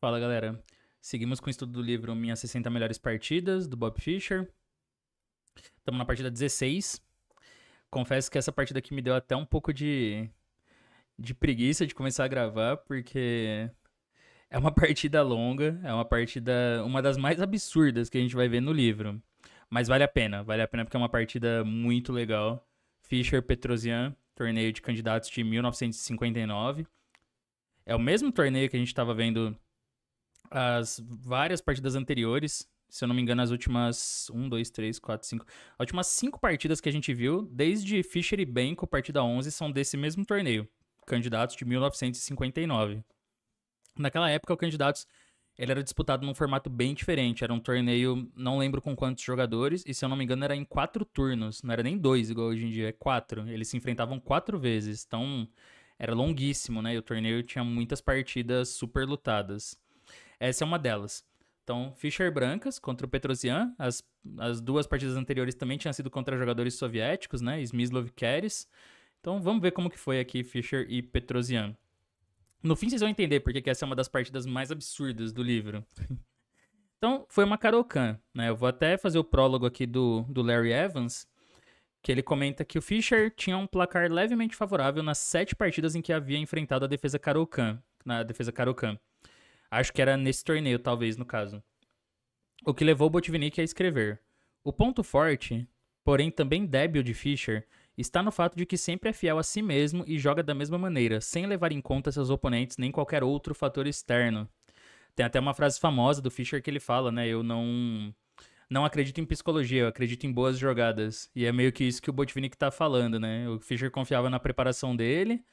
Fala, galera. Seguimos com o estudo do livro Minhas 60 Melhores Partidas, do Bob Fischer. Estamos na partida 16. Confesso que essa partida aqui me deu até um pouco de, de preguiça de começar a gravar, porque é uma partida longa, é uma partida, uma das mais absurdas que a gente vai ver no livro. Mas vale a pena, vale a pena porque é uma partida muito legal. Fischer Petrosian, torneio de candidatos de 1959. É o mesmo torneio que a gente estava vendo as várias partidas anteriores, se eu não me engano, as últimas 1, 2, 3, 4, 5. As últimas 5 partidas que a gente viu, desde Fischer e Benko, partida 11, são desse mesmo torneio. Candidatos de 1959. Naquela época, o candidatos ele era disputado num formato bem diferente. Era um torneio, não lembro com quantos jogadores, e se eu não me engano, era em quatro turnos. Não era nem dois, igual hoje em dia, é quatro. Eles se enfrentavam quatro vezes. Então, era longuíssimo, né? E o torneio tinha muitas partidas super lutadas. Essa é uma delas. Então, Fischer brancas contra o Petrosian. As, as duas partidas anteriores também tinham sido contra jogadores soviéticos, né? Smyslov e Keres. Então, vamos ver como que foi aqui Fischer e Petrosian. No fim, vocês vão entender porque que essa é uma das partidas mais absurdas do livro. então, foi uma Karokan, né? Eu vou até fazer o prólogo aqui do, do Larry Evans, que ele comenta que o Fischer tinha um placar levemente favorável nas sete partidas em que havia enfrentado a defesa Karokan, na defesa Karokan. Acho que era nesse torneio, talvez, no caso. O que levou Botvinnik a escrever. O ponto forte, porém também débil de Fischer, está no fato de que sempre é fiel a si mesmo e joga da mesma maneira, sem levar em conta seus oponentes nem qualquer outro fator externo. Tem até uma frase famosa do Fischer que ele fala, né? Eu não não acredito em psicologia, eu acredito em boas jogadas. E é meio que isso que o Botvinnik tá falando, né? O Fischer confiava na preparação dele,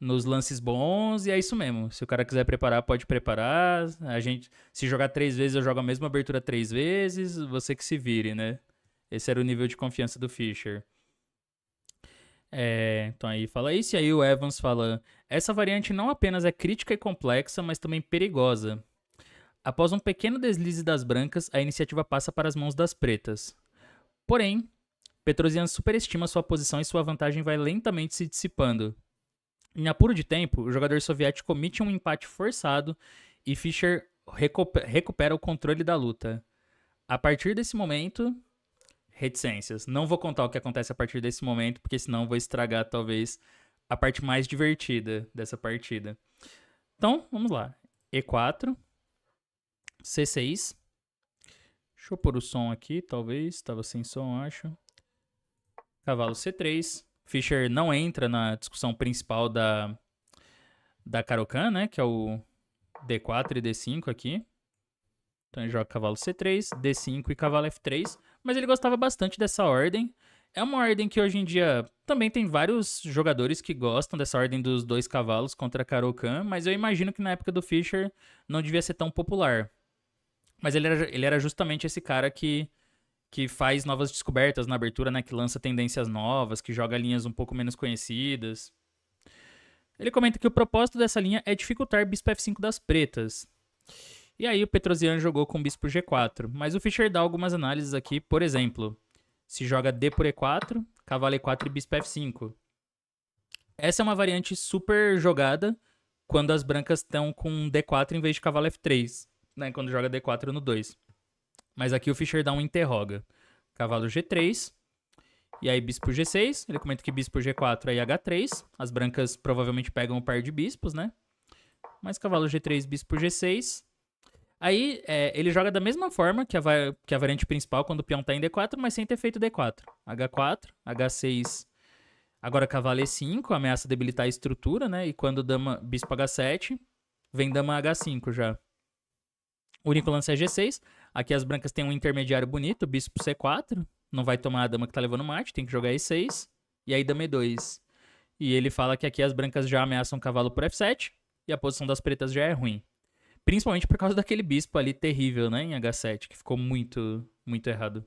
nos lances bons e é isso mesmo. Se o cara quiser preparar, pode preparar. A gente, se jogar três vezes, eu jogo a mesma abertura três vezes. Você que se vire, né? Esse era o nível de confiança do Fischer. É, então aí fala isso e aí o Evans fala: essa variante não apenas é crítica e complexa, mas também perigosa. Após um pequeno deslize das brancas, a iniciativa passa para as mãos das pretas. Porém, Petrosian superestima sua posição e sua vantagem vai lentamente se dissipando. Em apuro de tempo, o jogador soviético comete um empate forçado e Fischer recupera o controle da luta. A partir desse momento, reticências. Não vou contar o que acontece a partir desse momento, porque senão vou estragar talvez a parte mais divertida dessa partida. Então, vamos lá. E4, C6. Deixa eu pôr o som aqui, talvez. Estava sem som, acho. Cavalo C3. Fischer não entra na discussão principal da, da Karokan, né? Que é o D4 e D5 aqui. Então ele joga cavalo C3, D5 e cavalo F3. Mas ele gostava bastante dessa ordem. É uma ordem que hoje em dia também tem vários jogadores que gostam dessa ordem dos dois cavalos contra a Karokan, mas eu imagino que na época do Fischer não devia ser tão popular. Mas ele era, ele era justamente esse cara que que faz novas descobertas na abertura, né? Que lança tendências novas, que joga linhas um pouco menos conhecidas. Ele comenta que o propósito dessa linha é dificultar bispo F5 das pretas. E aí o Petrosian jogou com bispo G4, mas o Fischer dá algumas análises aqui, por exemplo, se joga D por E4, cavalo E4 e bispo F5. Essa é uma variante super jogada quando as brancas estão com D4 em vez de cavalo F3, né, quando joga D4 no 2. Mas aqui o Fischer dá um interroga. Cavalo G3. E aí bispo G6. Ele comenta que bispo G4 aí H3. As brancas provavelmente pegam o um par de bispos, né? Mas cavalo G3, bispo G6. Aí é, ele joga da mesma forma que a, que a, variante principal quando o peão tá em D4, mas sem ter feito D4. H4, H6. Agora cavalo E5, ameaça debilitar a estrutura, né? E quando dama bispo H7, vem dama H5 já. O único lance é G6. Aqui as brancas têm um intermediário bonito, bispo C4. Não vai tomar a dama que tá levando mate, tem que jogar E6. E aí dama E2. E ele fala que aqui as brancas já ameaçam cavalo por F7. E a posição das pretas já é ruim. Principalmente por causa daquele bispo ali terrível, né? Em H7, que ficou muito, muito errado.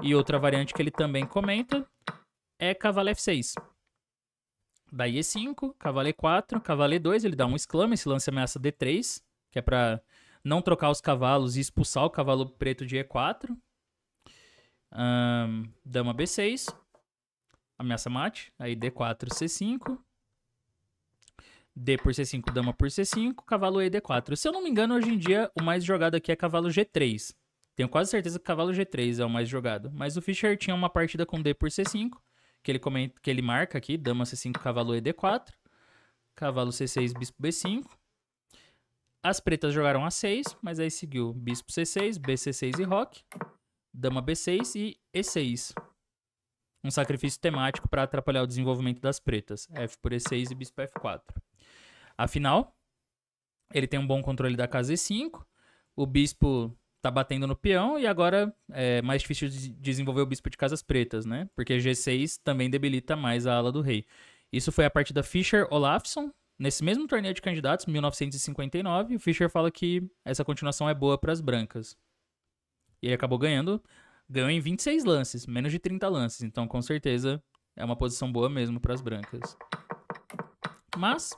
E outra variante que ele também comenta é cavalo F6. Daí E5, cavalo E4, cavalo E2, ele dá um exclama, esse lance ameaça D3 que é para não trocar os cavalos e expulsar o cavalo preto de E4. Um, dama B6. Ameaça mate. Aí D4, C5. D por C5, dama por C5, cavalo E D4. Se eu não me engano, hoje em dia o mais jogado aqui é cavalo G3. Tenho quase certeza que cavalo G3 é o mais jogado. Mas o Fischer tinha uma partida com D por C5, que ele, comenta, que ele marca aqui, dama C5, cavalo E D4. Cavalo C6, bispo B5. As pretas jogaram A6, mas aí seguiu bispo C6, BC6 e roque, dama B6 e E6. Um sacrifício temático para atrapalhar o desenvolvimento das pretas, F por E6 e bispo F4. Afinal, ele tem um bom controle da casa E5, o bispo tá batendo no peão e agora é mais difícil de desenvolver o bispo de casas pretas, né? Porque G6 também debilita mais a ala do rei. Isso foi a partida Fischer-Olafsson, Nesse mesmo torneio de candidatos, 1959, o Fischer fala que essa continuação é boa para as brancas. E ele acabou ganhando, ganhou em 26 lances, menos de 30 lances, então com certeza é uma posição boa mesmo para as brancas. Mas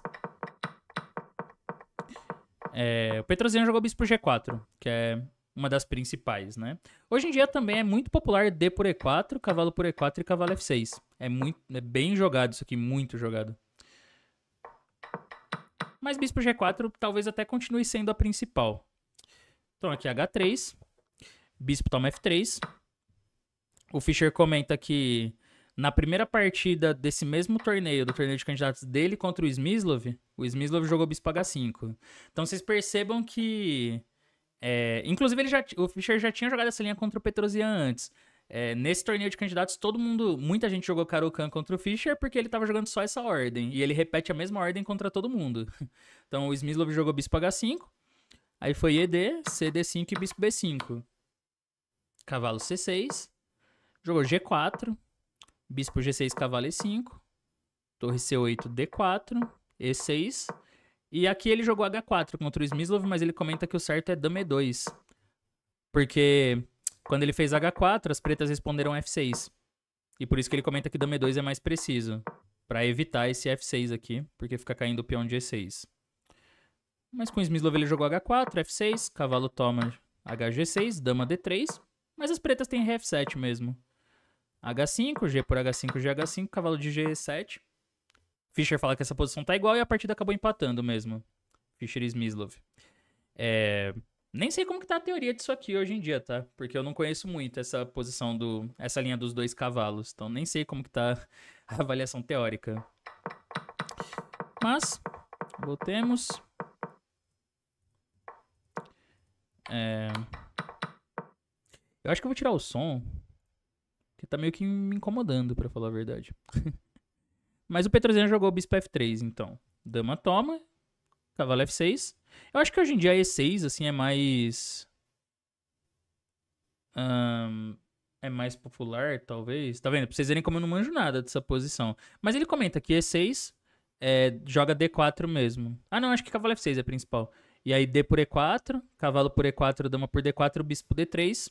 é, o Petrosian jogou bispo G4, que é uma das principais, né? Hoje em dia também é muito popular D por E4, cavalo por E4 e cavalo F6. É, muito, é bem jogado isso aqui, muito jogado. Mas bispo G4 talvez até continue sendo a principal. Então aqui H3, bispo toma F3. O Fischer comenta que na primeira partida desse mesmo torneio, do torneio de candidatos dele contra o Smyslov, o Smyslov jogou bispo H5. Então vocês percebam que... É, inclusive ele já, o Fischer já tinha jogado essa linha contra o Petrosian antes. É, nesse torneio de candidatos, todo mundo, muita gente jogou Karokan contra o Fischer porque ele estava jogando só essa ordem. E ele repete a mesma ordem contra todo mundo. Então o Smilov jogou Bispo H5, aí foi ED, CD5 e Bispo B5. Cavalo C6, jogou G4, Bispo G6, Cavalo E5, Torre C8, D4, E6. E aqui ele jogou H4 contra o Smilov, mas ele comenta que o certo é Dama E2. Porque quando ele fez H4, as pretas responderam F6. E por isso que ele comenta que e 2 é mais preciso. para evitar esse F6 aqui, porque fica caindo o peão de E6. Mas com o ele jogou H4, F6, cavalo toma HG6, dama D3. Mas as pretas têm Rf7 mesmo. H5, G por H5, G H5, cavalo de G7. Fischer fala que essa posição tá igual e a partida acabou empatando mesmo. Fischer e Smyslov. É... Nem sei como que tá a teoria disso aqui hoje em dia, tá? Porque eu não conheço muito essa posição do. essa linha dos dois cavalos. Então nem sei como que tá a avaliação teórica. Mas, voltemos. É... Eu acho que eu vou tirar o som. Que tá meio que me incomodando, para falar a verdade. Mas o Petrosian jogou o Bispo F3, então. Dama toma, Cavalo F6. Eu acho que hoje em dia a E6, assim, é mais... Um, é mais popular, talvez. Tá vendo? Pra vocês verem como eu não manjo nada dessa posição. Mas ele comenta que E6 é, joga D4 mesmo. Ah, não, acho que cavalo F6 é principal. E aí D por E4, cavalo por E4, dama por D4, bispo D3.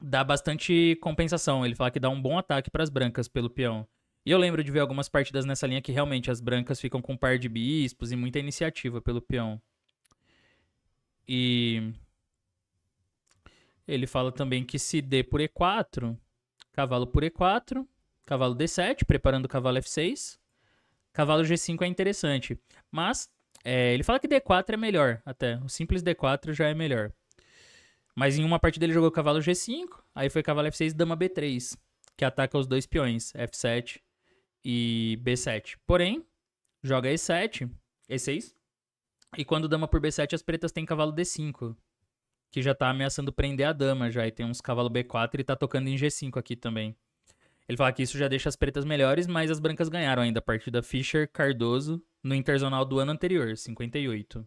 Dá bastante compensação. Ele fala que dá um bom ataque para as brancas pelo peão. E eu lembro de ver algumas partidas nessa linha que realmente as brancas ficam com um par de bispos e muita iniciativa pelo peão. E ele fala também que se D por E4, cavalo por E4, cavalo D7, preparando o cavalo F6. Cavalo G5 é interessante, mas é, ele fala que D4 é melhor até, o simples D4 já é melhor. Mas em uma partida ele jogou cavalo G5, aí foi cavalo F6, dama B3, que ataca os dois peões, F7 e B7. Porém, joga E7, E6. E quando dama por B7, as pretas têm cavalo D5. Que já tá ameaçando prender a dama já. E tem uns cavalo B4 e tá tocando em G5 aqui também. Ele fala que isso já deixa as pretas melhores, mas as brancas ganharam ainda a partida Fischer Cardoso no interzonal do ano anterior, 58.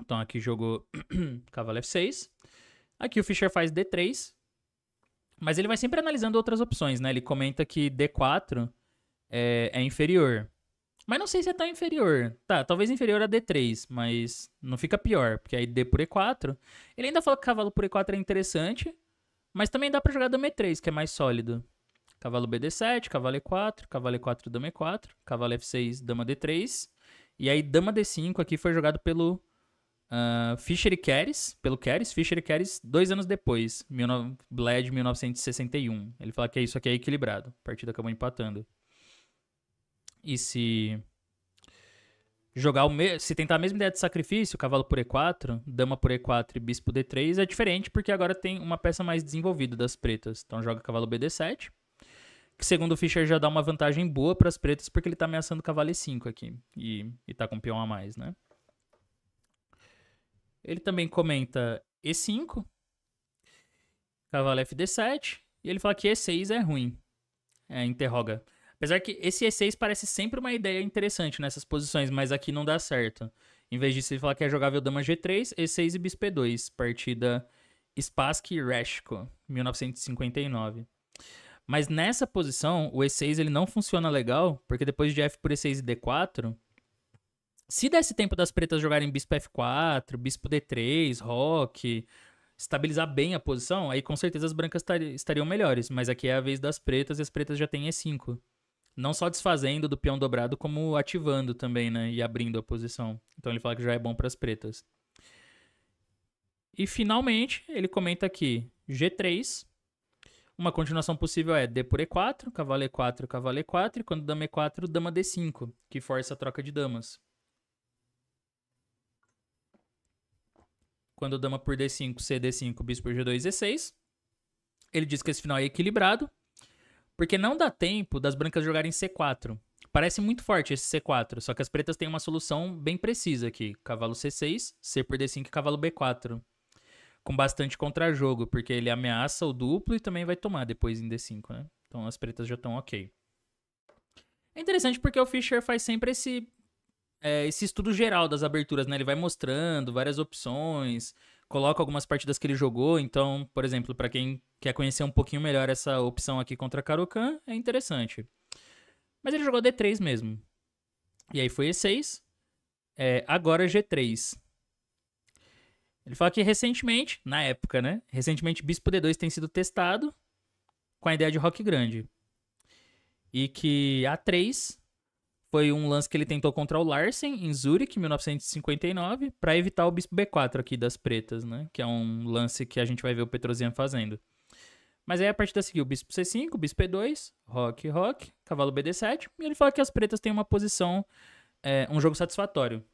Então aqui jogou cavalo F6. Aqui o Fischer faz D3. Mas ele vai sempre analisando outras opções, né? Ele comenta que D4 é, é inferior. Mas não sei se é tão inferior. Tá, talvez inferior a D3, mas não fica pior, porque aí D por E4. Ele ainda fala que cavalo por E4 é interessante, mas também dá para jogar dama E3, que é mais sólido. Cavalo BD7, cavalo E4, cavalo E4, dama E4, cavalo F6, dama D3. E aí dama D5 aqui foi jogado pelo Uh, Fischer e Keres, pelo Keres, Fischer e Keres dois anos depois, Bled 1961. Ele fala que é isso aqui é equilibrado. A partida acabou empatando. E se jogar o me... se tentar a mesma ideia de sacrifício, cavalo por e4, dama por e4 e bispo d3 é diferente porque agora tem uma peça mais desenvolvida das pretas. Então joga cavalo bd7, que segundo o Fischer já dá uma vantagem boa para as pretas porque ele está ameaçando cavalo e5 aqui e, está com peão a mais, né? Ele também comenta E5, cavalo FD7, e ele fala que E6 é ruim. É, interroga. Apesar que esse E6 parece sempre uma ideia interessante nessas posições, mas aqui não dá certo. Em vez disso, ele fala que é jogável dama G3, E6 e bisp 2 partida Spassky rashko 1959. Mas nessa posição, o E6 ele não funciona legal, porque depois de F por E6 e D4, se desse tempo das pretas jogarem bispo F4, bispo D3, rock, estabilizar bem a posição, aí com certeza as brancas estariam melhores. Mas aqui é a vez das pretas e as pretas já têm E5. Não só desfazendo do peão dobrado, como ativando também, né? E abrindo a posição. Então ele fala que já é bom para as pretas. E finalmente, ele comenta aqui: G3. Uma continuação possível é D por E4, cavalo E4, cavalo E4, e quando dama E4, dama D5, que força a troca de damas. quando dama por D5, CD5, bispo por G2, E6. Ele diz que esse final é equilibrado, porque não dá tempo das brancas jogarem C4. Parece muito forte esse C4, só que as pretas têm uma solução bem precisa aqui. Cavalo C6, C por D5 e cavalo B4. Com bastante contrajogo, porque ele ameaça o duplo e também vai tomar depois em D5, né? Então as pretas já estão ok. É interessante porque o Fischer faz sempre esse é, esse estudo geral das aberturas, né? Ele vai mostrando várias opções, coloca algumas partidas que ele jogou. Então, por exemplo, para quem quer conhecer um pouquinho melhor essa opção aqui contra Karokan, é interessante. Mas ele jogou D3 mesmo. E aí foi E6. É, agora G3. Ele fala que recentemente, na época, né? Recentemente Bispo D2 tem sido testado com a ideia de rock grande. E que A3 foi um lance que ele tentou contra o Larsen em Zurich, 1959, para evitar o bispo B4 aqui das pretas, né? Que é um lance que a gente vai ver o Petrosian fazendo. Mas aí a partida seguiu bispo C5, bispo E2, rock, rock, cavalo BD7, e ele fala que as pretas têm uma posição, é, um jogo satisfatório.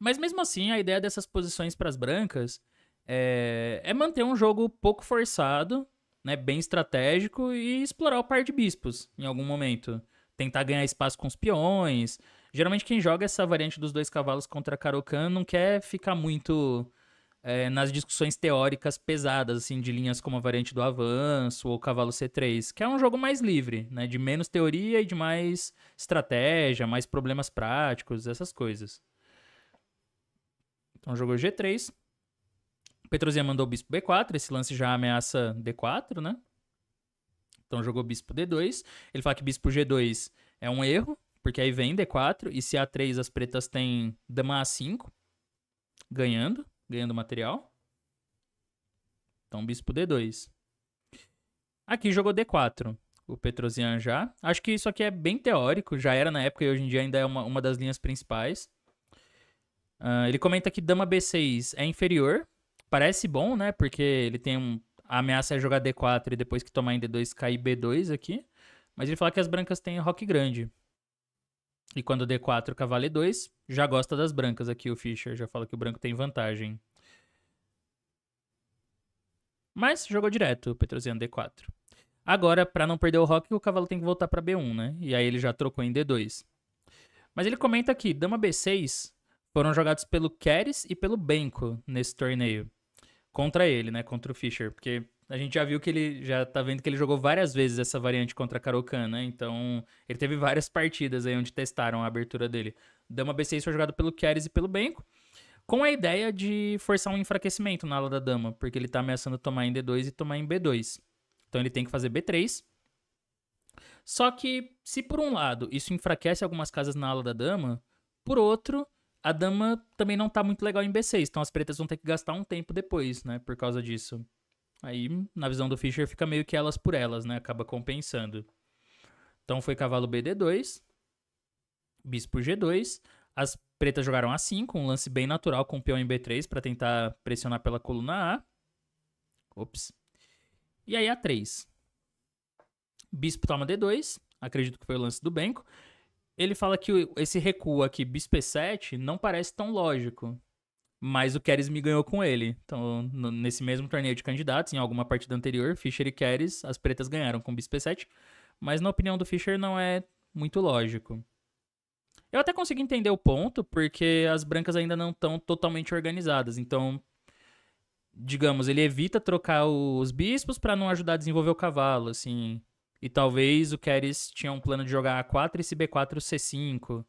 Mas mesmo assim, a ideia dessas posições para as brancas é, é manter um jogo pouco forçado, né, bem estratégico e explorar o par de bispos em algum momento tentar ganhar espaço com os peões. Geralmente quem joga essa variante dos dois cavalos contra Karokan não quer ficar muito é, nas discussões teóricas pesadas, assim, de linhas como a variante do avanço ou cavalo C3, que é um jogo mais livre, né? De menos teoria e de mais estratégia, mais problemas práticos, essas coisas. Então jogou G3. Petrozinha mandou o bispo B4, esse lance já ameaça D4, né? Então jogou bispo D2. Ele fala que bispo G2 é um erro, porque aí vem D4. E se A3 as pretas têm dama A5, ganhando, ganhando material. Então bispo D2. Aqui jogou D4 o Petrosian já. Acho que isso aqui é bem teórico, já era na época e hoje em dia ainda é uma, uma das linhas principais. Uh, ele comenta que dama b6 é inferior. Parece bom, né? Porque ele tem um, a ameaça é jogar D4 e depois que tomar em D2 cair B2 aqui. Mas ele fala que as brancas têm rock grande. E quando D4, cavalo E2, é já gosta das brancas aqui o Fischer. Já fala que o branco tem vantagem. Mas jogou direto o Petrosiano D4. Agora, para não perder o rock, o cavalo tem que voltar para B1, né? E aí ele já trocou em D2. Mas ele comenta aqui, dama B6 foram jogados pelo Keres e pelo Benko nesse torneio contra ele, né? Contra o Fischer. Porque a gente já viu que ele já tá vendo que ele jogou várias vezes essa variante contra a Karokan, né? Então, ele teve várias partidas aí onde testaram a abertura dele. Dama B6 foi jogado pelo Keres e pelo Benko, com a ideia de forçar um enfraquecimento na ala da dama, porque ele tá ameaçando tomar em D2 e tomar em B2. Então ele tem que fazer B3. Só que, se por um lado isso enfraquece algumas casas na ala da dama, por outro, a dama também não tá muito legal em B6, então as pretas vão ter que gastar um tempo depois, né? Por causa disso. Aí, na visão do Fischer, fica meio que elas por elas, né? Acaba compensando. Então foi cavalo BD2, bispo G2. As pretas jogaram A5, um lance bem natural com o peão em B3 para tentar pressionar pela coluna A. Ops. E aí A3. Bispo toma D2, acredito que foi o lance do banco ele fala que esse recuo aqui, bispo e7, não parece tão lógico. Mas o Keres me ganhou com ele. Então, nesse mesmo torneio de candidatos, em alguma partida anterior, Fischer e Keres, as pretas ganharam com bispo e7. Mas na opinião do Fischer, não é muito lógico. Eu até consegui entender o ponto, porque as brancas ainda não estão totalmente organizadas. Então, digamos, ele evita trocar os bispos para não ajudar a desenvolver o cavalo, assim. E talvez o Keres tinha um plano de jogar A4 e se B4, C5,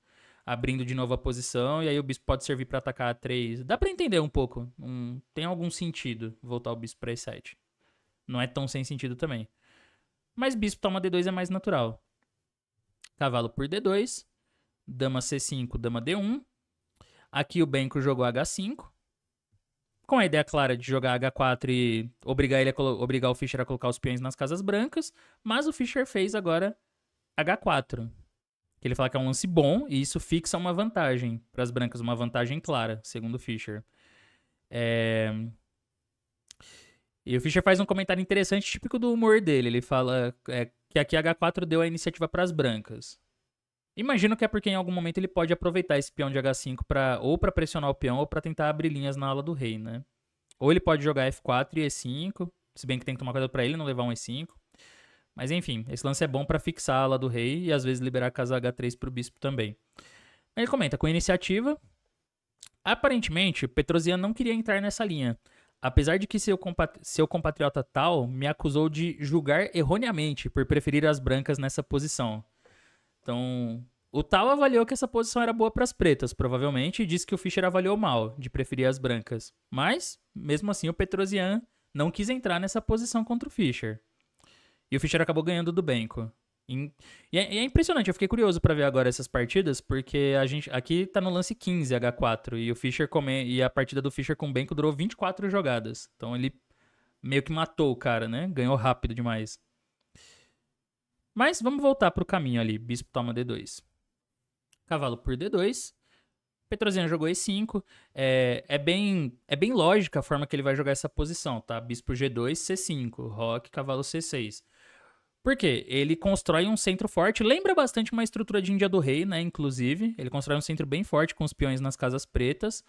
abrindo de novo a posição, e aí o bispo pode servir para atacar A3. Dá para entender um pouco. Um, tem algum sentido voltar o bispo para E7. Não é tão sem sentido também. Mas bispo toma D2 é mais natural. Cavalo por D2, dama C5, dama D1. Aqui o Benko jogou H5, com a ideia clara de jogar H4 e obrigar, ele obrigar o Fischer a colocar os peões nas casas brancas, mas o Fischer fez agora H4. Que ele fala que é um lance bom e isso fixa uma vantagem para as brancas, uma vantagem clara, segundo o Fischer. É... E o Fischer faz um comentário interessante, típico do humor dele. Ele fala é, que aqui H4 deu a iniciativa para as brancas. Imagino que é porque em algum momento ele pode aproveitar esse peão de H5 para ou para pressionar o peão ou para tentar abrir linhas na ala do rei, né? Ou ele pode jogar F4 e E5, se bem que tem que tomar cuidado para ele não levar um E5. Mas enfim, esse lance é bom para fixar a ala do rei e às vezes liberar a casa H3 para o bispo também. Ele comenta, com iniciativa, aparentemente Petrosian não queria entrar nessa linha, apesar de que seu, seu compatriota tal me acusou de julgar erroneamente por preferir as brancas nessa posição. Então, o Tal avaliou que essa posição era boa para as pretas, provavelmente, e disse que o Fischer avaliou mal, de preferir as brancas. Mas, mesmo assim, o Petrosian não quis entrar nessa posição contra o Fischer. E o Fischer acabou ganhando do Benko. É, e é, impressionante, eu fiquei curioso para ver agora essas partidas, porque a gente aqui tá no lance 15 H4 e o Fischer come, e a partida do Fischer com o Benko durou 24 jogadas. Então ele meio que matou o cara, né? Ganhou rápido demais. Mas vamos voltar para o caminho ali. Bispo toma D2. Cavalo por D2. Petrosina jogou E5. É, é, bem, é bem lógica a forma que ele vai jogar essa posição, tá? Bispo G2, C5. Roque, cavalo C6. Por quê? Ele constrói um centro forte. Lembra bastante uma estrutura de Índia do Rei, né? Inclusive, ele constrói um centro bem forte com os peões nas casas pretas.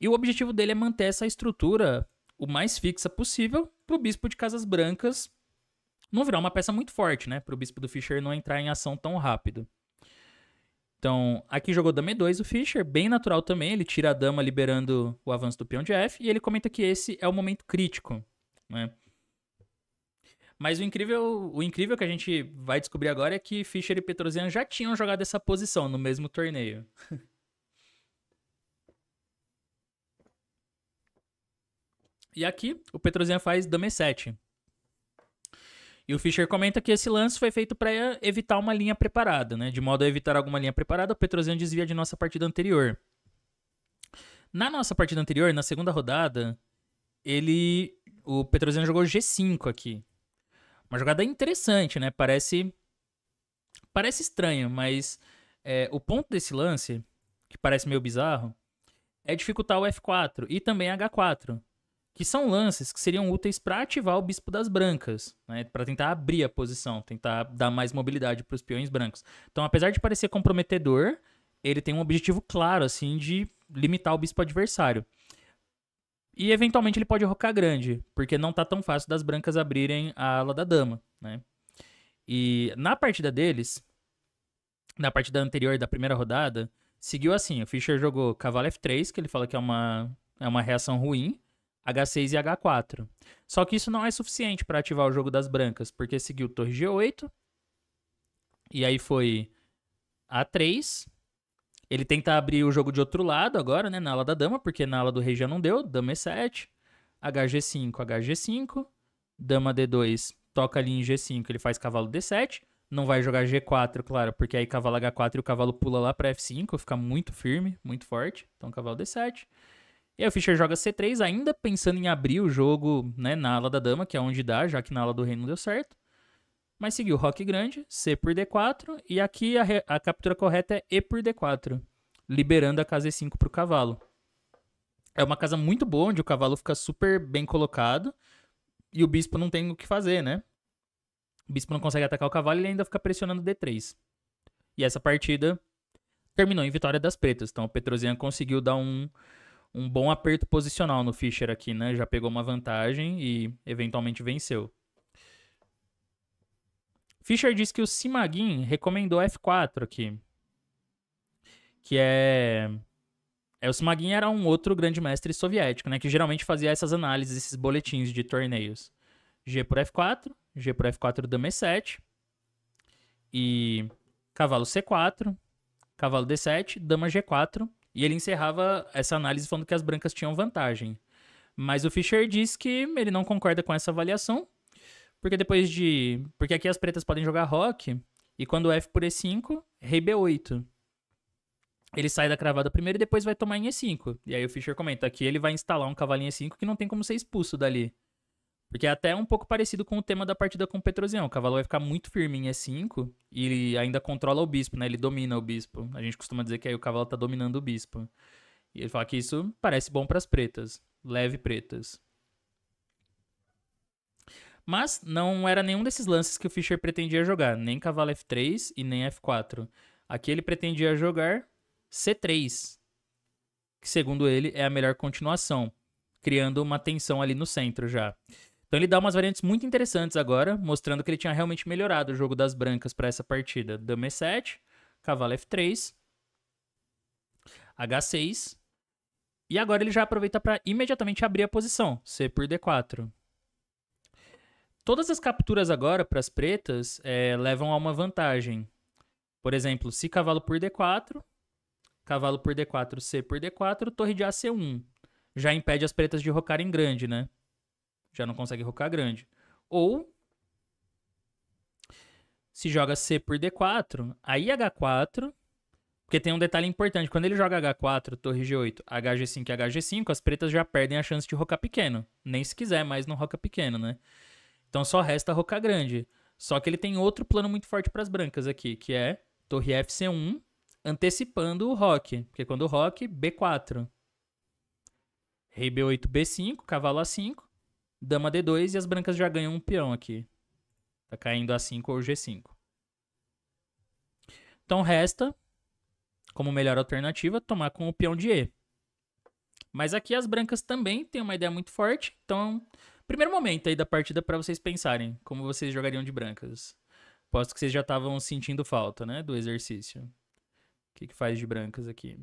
E o objetivo dele é manter essa estrutura o mais fixa possível para o bispo de Casas Brancas não virar uma peça muito forte, né? Para o Bispo do Fischer não entrar em ação tão rápido. Então, aqui jogou dama e2 o Fischer, bem natural também, ele tira a dama liberando o avanço do peão de F, e ele comenta que esse é o momento crítico, né? Mas o incrível, o incrível que a gente vai descobrir agora é que Fischer e Petrosian já tinham jogado essa posição no mesmo torneio. e aqui o Petrosian faz dama e 7 e o Fischer comenta que esse lance foi feito para evitar uma linha preparada, né? De modo a evitar alguma linha preparada, o Petrosian desvia de nossa partida anterior. Na nossa partida anterior, na segunda rodada, ele. O Petrosian jogou G5 aqui. Uma jogada interessante, né? Parece. Parece estranho, mas é, o ponto desse lance, que parece meio bizarro, é dificultar o F4 e também H4 que são lances que seriam úteis para ativar o bispo das brancas, né, para tentar abrir a posição, tentar dar mais mobilidade para os peões brancos. Então, apesar de parecer comprometedor, ele tem um objetivo claro assim de limitar o bispo adversário. E eventualmente ele pode rocar grande, porque não tá tão fácil das brancas abrirem a ala da dama, né? E na partida deles, na partida anterior da primeira rodada, seguiu assim, o Fischer jogou cavalo f3, que ele fala que é uma é uma reação ruim, H6 e H4. Só que isso não é suficiente para ativar o jogo das brancas, porque seguiu torre G8, e aí foi A3. Ele tenta abrir o jogo de outro lado agora, né, na ala da dama, porque na ala do rei já não deu, dama E7, HG5, HG5, dama D2, toca ali em G5, ele faz cavalo D7, não vai jogar G4, claro, porque aí cavalo H4 e o cavalo pula lá para F5, fica muito firme, muito forte, então cavalo D7. E aí o Fischer joga C3, ainda pensando em abrir o jogo né, na ala da dama, que é onde dá, já que na ala do rei não deu certo. Mas seguiu Rock grande, C por D4, e aqui a, a captura correta é E por D4, liberando a casa E5 para o cavalo. É uma casa muito boa, onde o cavalo fica super bem colocado, e o bispo não tem o que fazer, né? O bispo não consegue atacar o cavalo e ele ainda fica pressionando D3. E essa partida terminou em vitória das pretas. Então o Petrosian conseguiu dar um um bom aperto posicional no Fischer aqui, né? Já pegou uma vantagem e eventualmente venceu. Fischer diz que o Simagin recomendou F4 aqui. Que é. é o Simagin era um outro grande mestre soviético, né? Que geralmente fazia essas análises, esses boletins de torneios. G por F4, G por F4 dama E7. E cavalo C4, cavalo D7, dama G4, e ele encerrava essa análise falando que as brancas tinham vantagem. Mas o Fischer diz que ele não concorda com essa avaliação, porque depois de. Porque aqui as pretas podem jogar rock, e quando F por E5, rei B8. Ele sai da cravada primeiro e depois vai tomar em E5. E aí o Fischer comenta que ele vai instalar um em E5 que não tem como ser expulso dali. Porque é até um pouco parecido com o tema da partida com o Petrosião. O cavalo vai ficar muito firme em E5 e ainda controla o bispo, né? Ele domina o bispo. A gente costuma dizer que aí o cavalo tá dominando o bispo. E ele fala que isso parece bom para as pretas. Leve pretas. Mas não era nenhum desses lances que o Fischer pretendia jogar, nem cavalo F3 e nem F4. Aqui ele pretendia jogar C3, que segundo ele é a melhor continuação, criando uma tensão ali no centro já. Então ele dá umas variantes muito interessantes agora, mostrando que ele tinha realmente melhorado o jogo das brancas para essa partida. Dama E7, cavalo F3, H6. E agora ele já aproveita para imediatamente abrir a posição, C por D4. Todas as capturas agora para as pretas é, levam a uma vantagem. Por exemplo, se cavalo por D4, cavalo por D4, C por D4, torre de A C1. Já impede as pretas de rocarem grande, né? já não consegue rocar grande. Ou se joga C por D4, aí H4, porque tem um detalhe importante, quando ele joga H4, torre G8, HG5 e HG5, as pretas já perdem a chance de rocar pequeno, nem se quiser, mas não roca pequeno, né? Então só resta rocar grande. Só que ele tem outro plano muito forte para as brancas aqui, que é torre FC1 antecipando o rock, porque quando o rock B4, rei B8, B5, cavalo A5, Dama D2 e as brancas já ganham um peão aqui. Tá caindo A5 ou G5. Então resta, como melhor alternativa, tomar com o peão de E. Mas aqui as brancas também têm uma ideia muito forte. Então, primeiro momento aí da partida para vocês pensarem como vocês jogariam de brancas. Aposto que vocês já estavam sentindo falta, né, do exercício. O que, que faz de brancas aqui?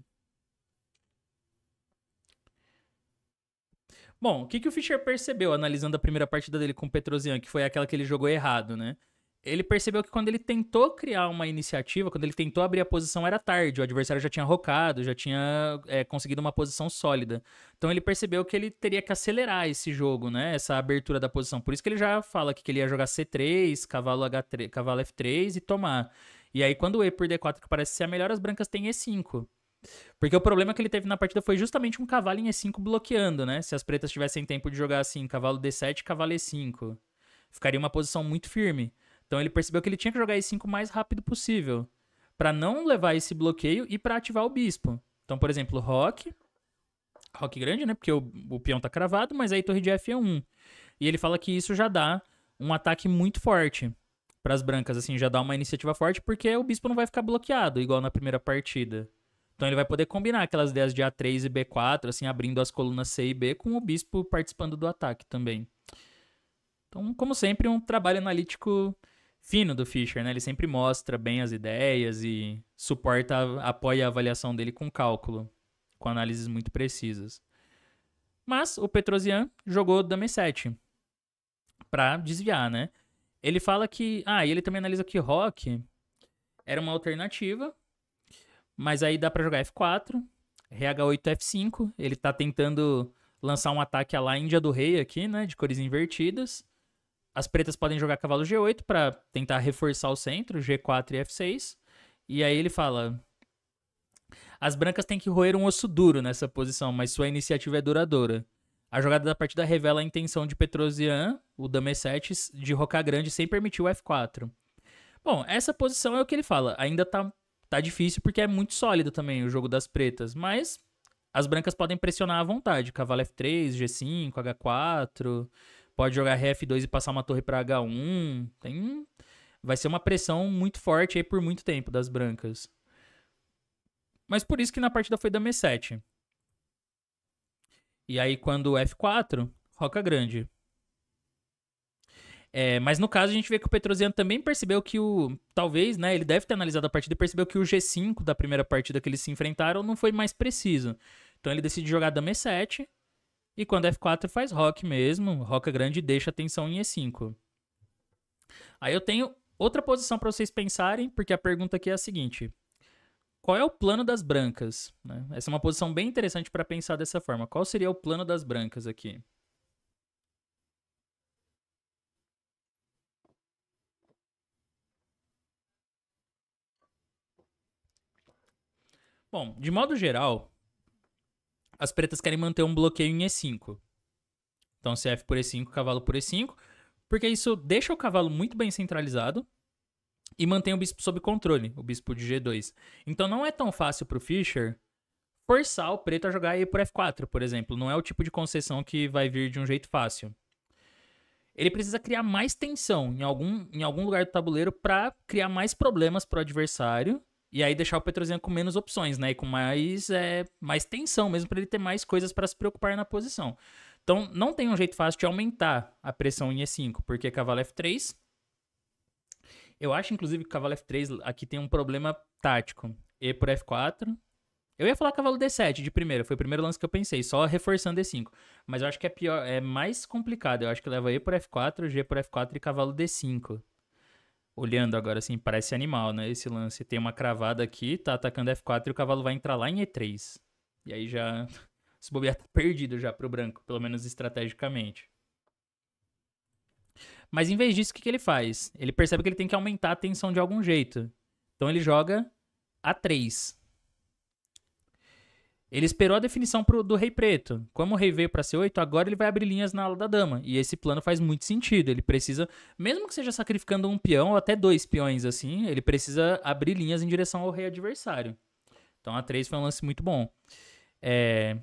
Bom, o que, que o Fischer percebeu analisando a primeira partida dele com o Petrosian, que foi aquela que ele jogou errado, né? Ele percebeu que quando ele tentou criar uma iniciativa, quando ele tentou abrir a posição, era tarde. O adversário já tinha rocado, já tinha é, conseguido uma posição sólida. Então ele percebeu que ele teria que acelerar esse jogo, né? Essa abertura da posição. Por isso que ele já fala que ele ia jogar C3, cavalo, H3, cavalo F3 e tomar. E aí, quando o E por D4 que parece ser a melhor, as brancas têm E5. Porque o problema que ele teve na partida foi justamente um cavalo em E5 bloqueando, né? Se as pretas tivessem tempo de jogar assim, cavalo D7, cavalo E5. Ficaria uma posição muito firme. Então ele percebeu que ele tinha que jogar E5 o mais rápido possível. para não levar esse bloqueio e para ativar o bispo. Então, por exemplo, Rock. Rock grande, né? Porque o, o peão tá cravado, mas aí torre de F é 1. E ele fala que isso já dá um ataque muito forte para as brancas, assim, já dá uma iniciativa forte, porque o bispo não vai ficar bloqueado, igual na primeira partida. Então ele vai poder combinar aquelas ideias de A3 e B4, assim, abrindo as colunas C e B, com o bispo participando do ataque também. Então, como sempre, um trabalho analítico fino do Fischer, né? Ele sempre mostra bem as ideias e suporta, apoia a avaliação dele com cálculo, com análises muito precisas. Mas o Petrosian jogou Dame 7 para desviar, né? Ele fala que, ah, e ele também analisa que Rock era uma alternativa mas aí dá para jogar F4, RH8, F5. Ele tá tentando lançar um ataque à lá Índia do Rei aqui, né? De cores invertidas. As pretas podem jogar cavalo G8 para tentar reforçar o centro, G4 e F6. E aí ele fala: As brancas têm que roer um osso duro nessa posição, mas sua iniciativa é duradoura. A jogada da partida revela a intenção de Petrosian, o dame 7, de rocar grande sem permitir o F4. Bom, essa posição é o que ele fala. Ainda tá Tá difícil porque é muito sólido também o jogo das pretas, mas as brancas podem pressionar à vontade. Cavalo F3, G5, H4, pode jogar RF2 e passar uma torre para H1. Tem vai ser uma pressão muito forte aí por muito tempo das brancas. Mas por isso que na partida foi dama E7. E aí quando F4, roca grande. É, mas no caso a gente vê que o Petrosian também percebeu que o. Talvez, né? Ele deve ter analisado a partida e percebeu que o G5 da primeira partida que eles se enfrentaram não foi mais preciso. Então ele decide jogar Dama E7. E quando F4 faz Rock mesmo, Roca grande deixa a tensão em E5. Aí eu tenho outra posição para vocês pensarem, porque a pergunta aqui é a seguinte: qual é o plano das brancas? Né? Essa é uma posição bem interessante para pensar dessa forma. Qual seria o plano das brancas aqui? Bom, de modo geral, as pretas querem manter um bloqueio em E5. Então CF é por E5, cavalo por E5, porque isso deixa o cavalo muito bem centralizado e mantém o bispo sob controle, o bispo de G2. Então não é tão fácil para o Fischer forçar o preto a jogar E por F4, por exemplo. Não é o tipo de concessão que vai vir de um jeito fácil. Ele precisa criar mais tensão em algum, em algum lugar do tabuleiro para criar mais problemas para o adversário e aí deixar o Petrozinho com menos opções, né? E com mais, é, mais tensão mesmo, para ele ter mais coisas para se preocupar na posição. Então, não tem um jeito fácil de aumentar a pressão em E5, porque cavalo F3. Eu acho, inclusive, que cavalo F3 aqui tem um problema tático. E por F4. Eu ia falar cavalo D7 de primeira, foi o primeiro lance que eu pensei, só reforçando E5. Mas eu acho que é pior, é mais complicado. Eu acho que leva E por F4, G por F4 e cavalo D5 olhando agora assim, parece animal, né? Esse lance tem uma cravada aqui, tá atacando F4 e o cavalo vai entrar lá em E3. E aí já se bobear tá perdido já pro branco, pelo menos estrategicamente. Mas em vez disso, o que, que ele faz? Ele percebe que ele tem que aumentar a tensão de algum jeito. Então ele joga A3. Ele esperou a definição pro, do rei preto. Como o rei veio para c oito, agora ele vai abrir linhas na ala da dama. E esse plano faz muito sentido. Ele precisa, mesmo que seja sacrificando um peão ou até dois peões assim, ele precisa abrir linhas em direção ao rei adversário. Então a 3 foi um lance muito bom. É...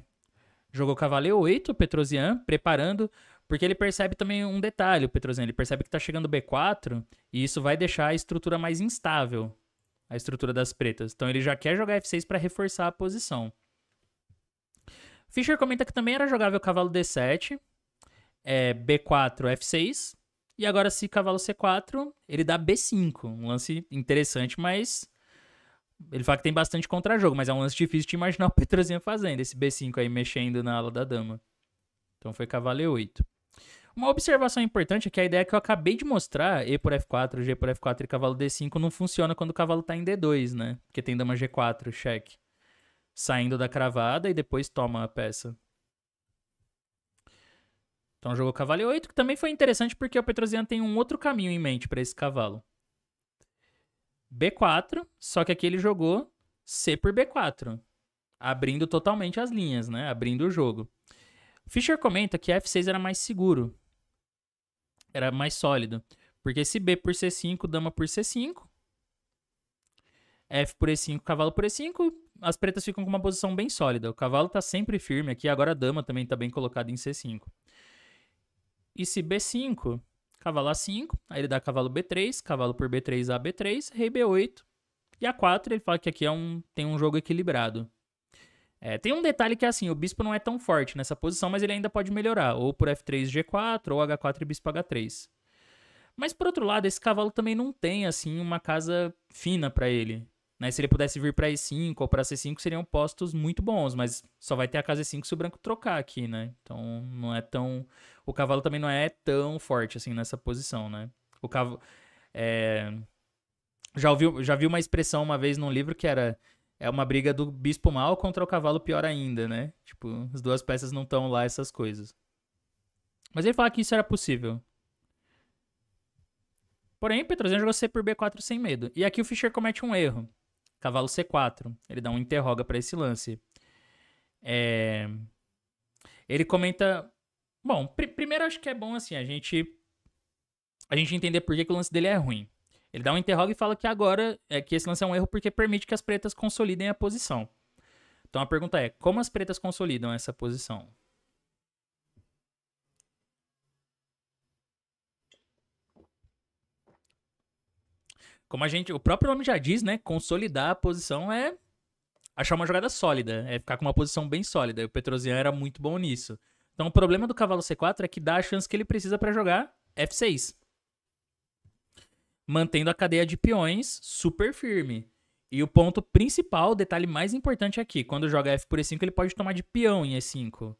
Jogou cavaleiro 8, Petrosian, preparando, porque ele percebe também um detalhe, o Petrosian, ele percebe que tá chegando B4 e isso vai deixar a estrutura mais instável, a estrutura das pretas. Então ele já quer jogar F6 para reforçar a posição. Fischer comenta que também era jogável cavalo D7, é, B4, F6. E agora, se cavalo C4, ele dá B5. Um lance interessante, mas. Ele fala que tem bastante contra-jogo, mas é um lance difícil de imaginar o Petrozinho fazendo, esse B5 aí mexendo na ala da dama. Então foi cavalo E8. Uma observação importante é que a ideia que eu acabei de mostrar, E por F4, G por F4 e cavalo D5, não funciona quando o cavalo tá em D2, né? Porque tem dama G4, cheque saindo da cravada e depois toma a peça. Então jogou cavalo e8, que também foi interessante porque o Petrosian tem um outro caminho em mente para esse cavalo. B4, só que aqui ele jogou C por B4, abrindo totalmente as linhas, né? Abrindo o jogo. Fischer comenta que F6 era mais seguro, era mais sólido, porque se B por C5, dama por C5, F por E5, cavalo por E5, as pretas ficam com uma posição bem sólida. O cavalo tá sempre firme aqui, agora a dama também tá bem colocada em C5. E se B5, cavalo A5, aí ele dá cavalo B3, cavalo por B3, A, B3, rei B8 e A4, ele fala que aqui é um, tem um jogo equilibrado. É, tem um detalhe que é assim, o bispo não é tão forte nessa posição, mas ele ainda pode melhorar, ou por F3, G4, ou H4 e bispo H3. Mas por outro lado, esse cavalo também não tem assim uma casa fina para ele. Né? Se ele pudesse vir para E5 ou para C5, seriam postos muito bons, mas só vai ter a casa E5 se o branco trocar aqui, né? Então não é tão. O cavalo também não é tão forte assim nessa posição, né? O cavalo. É... Já, ouviu, já vi uma expressão uma vez num livro que era. É uma briga do bispo mal contra o cavalo pior ainda, né? Tipo, as duas peças não estão lá, essas coisas. Mas ele fala que isso era possível. Porém, Petrozinho jogou C por B4 sem medo. E aqui o Fischer comete um erro cavalo C4. Ele dá um interroga para esse lance. É... Ele comenta. Bom, pr primeiro acho que é bom assim a gente a gente entender por que, que o lance dele é ruim. Ele dá um interroga e fala que agora é que esse lance é um erro porque permite que as pretas consolidem a posição. Então a pergunta é: como as pretas consolidam essa posição? como a gente, o próprio nome já diz, né? Consolidar a posição é achar uma jogada sólida, é ficar com uma posição bem sólida. E o Petrosian era muito bom nisso. Então o problema do cavalo C4 é que dá a chance que ele precisa para jogar F6. Mantendo a cadeia de peões super firme. E o ponto principal, o detalhe mais importante aqui, quando joga F por E5, ele pode tomar de peão em E5.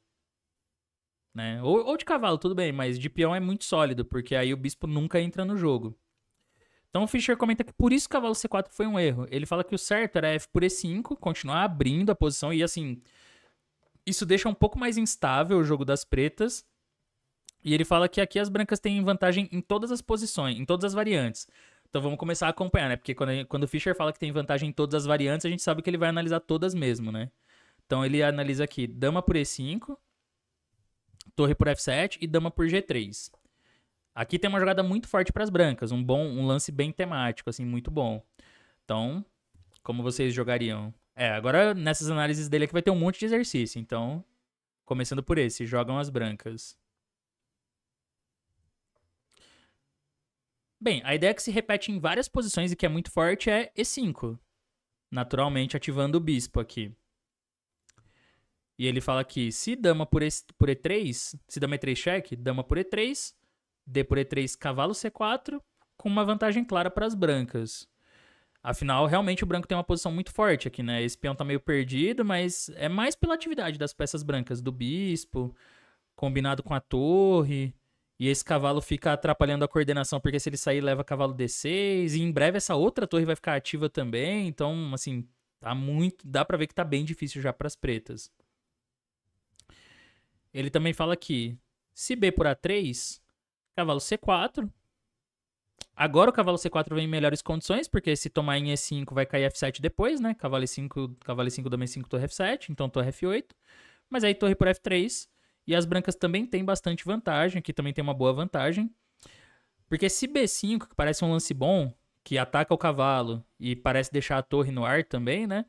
Né? Ou, ou de cavalo, tudo bem, mas de peão é muito sólido, porque aí o bispo nunca entra no jogo. Então o Fischer comenta que por isso o cavalo C4 foi um erro. Ele fala que o certo era F por E5, continuar abrindo a posição e assim. Isso deixa um pouco mais instável o jogo das pretas. E ele fala que aqui as brancas têm vantagem em todas as posições, em todas as variantes. Então vamos começar a acompanhar, né? Porque quando, quando o Fischer fala que tem vantagem em todas as variantes, a gente sabe que ele vai analisar todas mesmo, né? Então ele analisa aqui dama por E5, torre por F7 e dama por G3. Aqui tem uma jogada muito forte para as brancas, um bom, um lance bem temático, assim, muito bom. Então, como vocês jogariam? É, agora nessas análises dele aqui é vai ter um monte de exercício, então, começando por esse, jogam as brancas. Bem, a ideia é que se repete em várias posições e que é muito forte é E5, naturalmente ativando o bispo aqui. E ele fala que se dama por, E3, se dama E3 cheque, dama por E3, D por E3, cavalo C4, com uma vantagem clara para as brancas. Afinal, realmente o branco tem uma posição muito forte aqui, né? Esse peão tá meio perdido, mas é mais pela atividade das peças brancas, do bispo, combinado com a torre. E esse cavalo fica atrapalhando a coordenação, porque se ele sair, leva cavalo D6. E em breve essa outra torre vai ficar ativa também. Então, assim, tá muito. Dá pra ver que tá bem difícil já para as pretas. Ele também fala que se B por A3, Cavalo C4. Agora o cavalo C4 vem em melhores condições, porque se tomar em E5 vai cair F7 depois, né? Cavalo E5, cavalo E5, dama E5, torre F7, então torre F8. Mas aí torre por F3. E as brancas também têm bastante vantagem, aqui também tem uma boa vantagem. Porque se B5, que parece um lance bom, que ataca o cavalo e parece deixar a torre no ar também, né?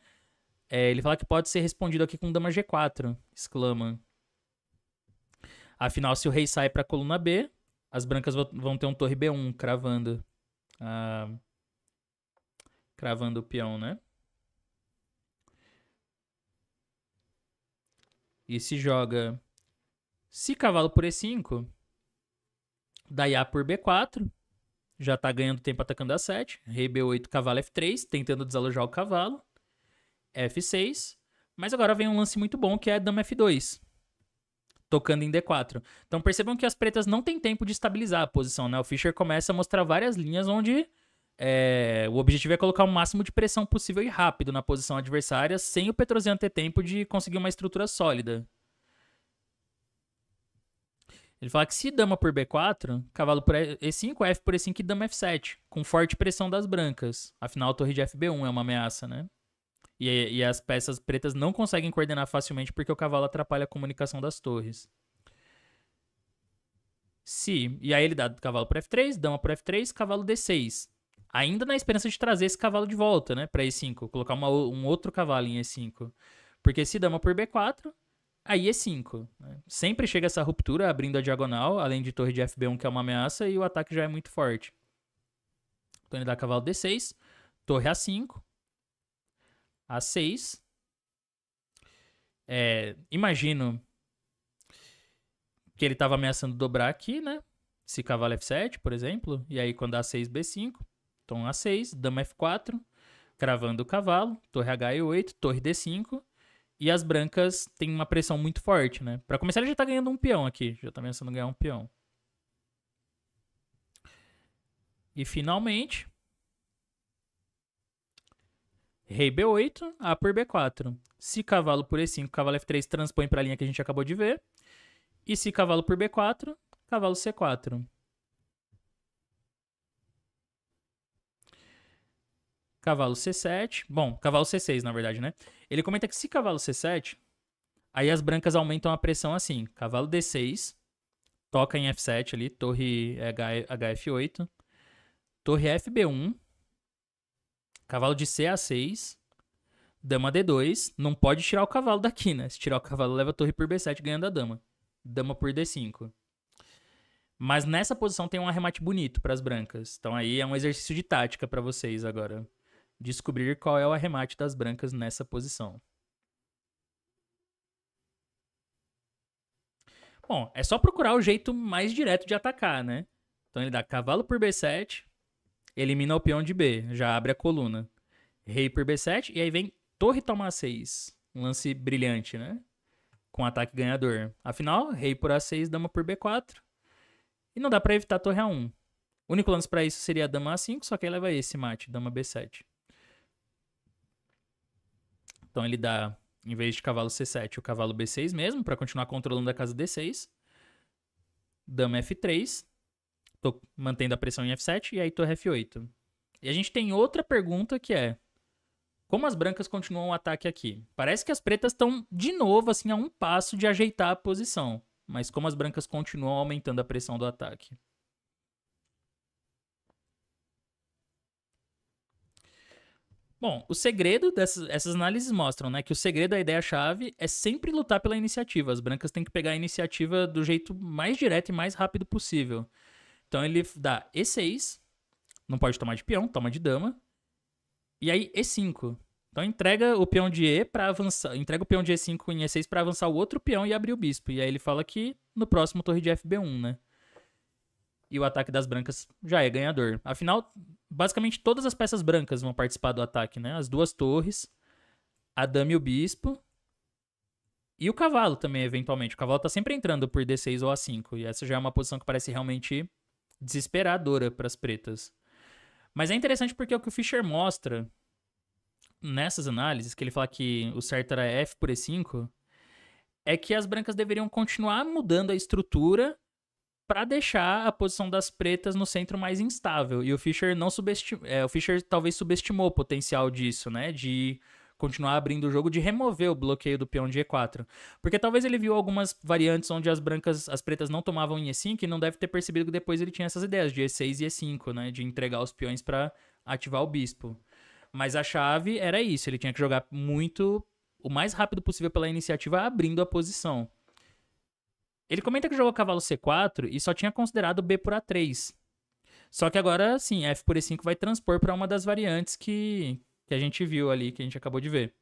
É, ele fala que pode ser respondido aqui com dama G4, exclama. Afinal, se o rei sai para a coluna B, as brancas vão ter um torre B1 cravando. cravando o peão, né? E se joga. Se cavalo por E5, daí A por B4. Já tá ganhando tempo atacando A7. Rei B8, cavalo F3, tentando desalojar o cavalo. F6. Mas agora vem um lance muito bom que é dama F2 tocando em D4. Então percebam que as pretas não têm tempo de estabilizar a posição, né? O Fischer começa a mostrar várias linhas onde é, o objetivo é colocar o máximo de pressão possível e rápido na posição adversária, sem o Petrosian ter tempo de conseguir uma estrutura sólida. Ele fala que se dama por B4, cavalo por E5, F por E5 e dama F7, com forte pressão das brancas. Afinal, a torre de FB1 é uma ameaça, né? E, e as peças pretas não conseguem coordenar facilmente porque o cavalo atrapalha a comunicação das torres. Sim, E aí ele dá cavalo para F3, dama para F3, cavalo D6. Ainda na esperança de trazer esse cavalo de volta, né? Para E5. Colocar uma, um outro cavalo em E5. Porque se dama por B4, aí E5. Né? Sempre chega essa ruptura abrindo a diagonal, além de torre de FB1, que é uma ameaça, e o ataque já é muito forte. Então ele dá cavalo D6, torre A5, a 6. É, imagino que ele estava ameaçando dobrar aqui, né? Se cavalo F7, por exemplo. E aí, quando A6, B5. Tom A6, dama F4. Cravando o cavalo. Torre H8, torre D5. E as brancas têm uma pressão muito forte, né? Para começar, ele já está ganhando um peão aqui. Já está ameaçando ganhar um peão. E finalmente, Rei B8, A por B4. Se cavalo por E5, cavalo F3 transpõe para a linha que a gente acabou de ver. E se cavalo por B4, cavalo C4. Cavalo C7. Bom, cavalo C6, na verdade, né? Ele comenta que se cavalo C7, aí as brancas aumentam a pressão assim. Cavalo D6, toca em F7 ali, torre H, HF8, torre FB1, Cavalo de C a 6. Dama D2. Não pode tirar o cavalo daqui, né? Se tirar o cavalo, leva a torre por B7, ganhando a dama. Dama por D5. Mas nessa posição tem um arremate bonito para as brancas. Então aí é um exercício de tática para vocês agora. Descobrir qual é o arremate das brancas nessa posição. Bom, é só procurar o jeito mais direto de atacar, né? Então ele dá cavalo por B7, Elimina o peão de B, já abre a coluna. Rei por B7, e aí vem torre tomar 6. Um lance brilhante, né? Com ataque ganhador. Afinal, rei por A6, dama por B4. E não dá pra evitar torre A1. O único lance pra isso seria dama A5, só que aí leva esse mate, dama B7. Então ele dá, em vez de cavalo C7, o cavalo B6 mesmo, pra continuar controlando a casa D6. Dama F3, Tô mantendo a pressão em F7 e aí torre F8. E a gente tem outra pergunta que é: como as brancas continuam o ataque aqui? Parece que as pretas estão de novo assim a um passo de ajeitar a posição, mas como as brancas continuam aumentando a pressão do ataque? Bom, o segredo dessas essas análises mostram, né, que o segredo da ideia-chave é sempre lutar pela iniciativa. As brancas têm que pegar a iniciativa do jeito mais direto e mais rápido possível. Então ele dá E6, não pode tomar de peão, toma de dama. E aí E5. Então entrega o peão de E para avançar, entrega o peão de E5 em E6 para avançar o outro peão e abrir o bispo. E aí ele fala que no próximo torre de FB1, né? E o ataque das brancas já é ganhador. Afinal, basicamente todas as peças brancas vão participar do ataque, né? As duas torres, a dama e o bispo. E o cavalo também, eventualmente. O cavalo tá sempre entrando por D6 ou A5. E essa já é uma posição que parece realmente desesperadora para as pretas. Mas é interessante porque é o que o Fischer mostra nessas análises, que ele fala que o certo era F por E5, é que as brancas deveriam continuar mudando a estrutura para deixar a posição das pretas no centro mais instável. E o Fischer não subestimou, é, o Fischer talvez subestimou o potencial disso, né, de continuar abrindo o jogo de remover o bloqueio do peão de E4. Porque talvez ele viu algumas variantes onde as brancas, as pretas não tomavam em E5 e não deve ter percebido que depois ele tinha essas ideias de E6 e E5, né? De entregar os peões para ativar o bispo. Mas a chave era isso, ele tinha que jogar muito, o mais rápido possível pela iniciativa, abrindo a posição. Ele comenta que jogou cavalo C4 e só tinha considerado B por A3. Só que agora, sim, F por E5 vai transpor para uma das variantes que, que a gente viu ali, que a gente acabou de ver.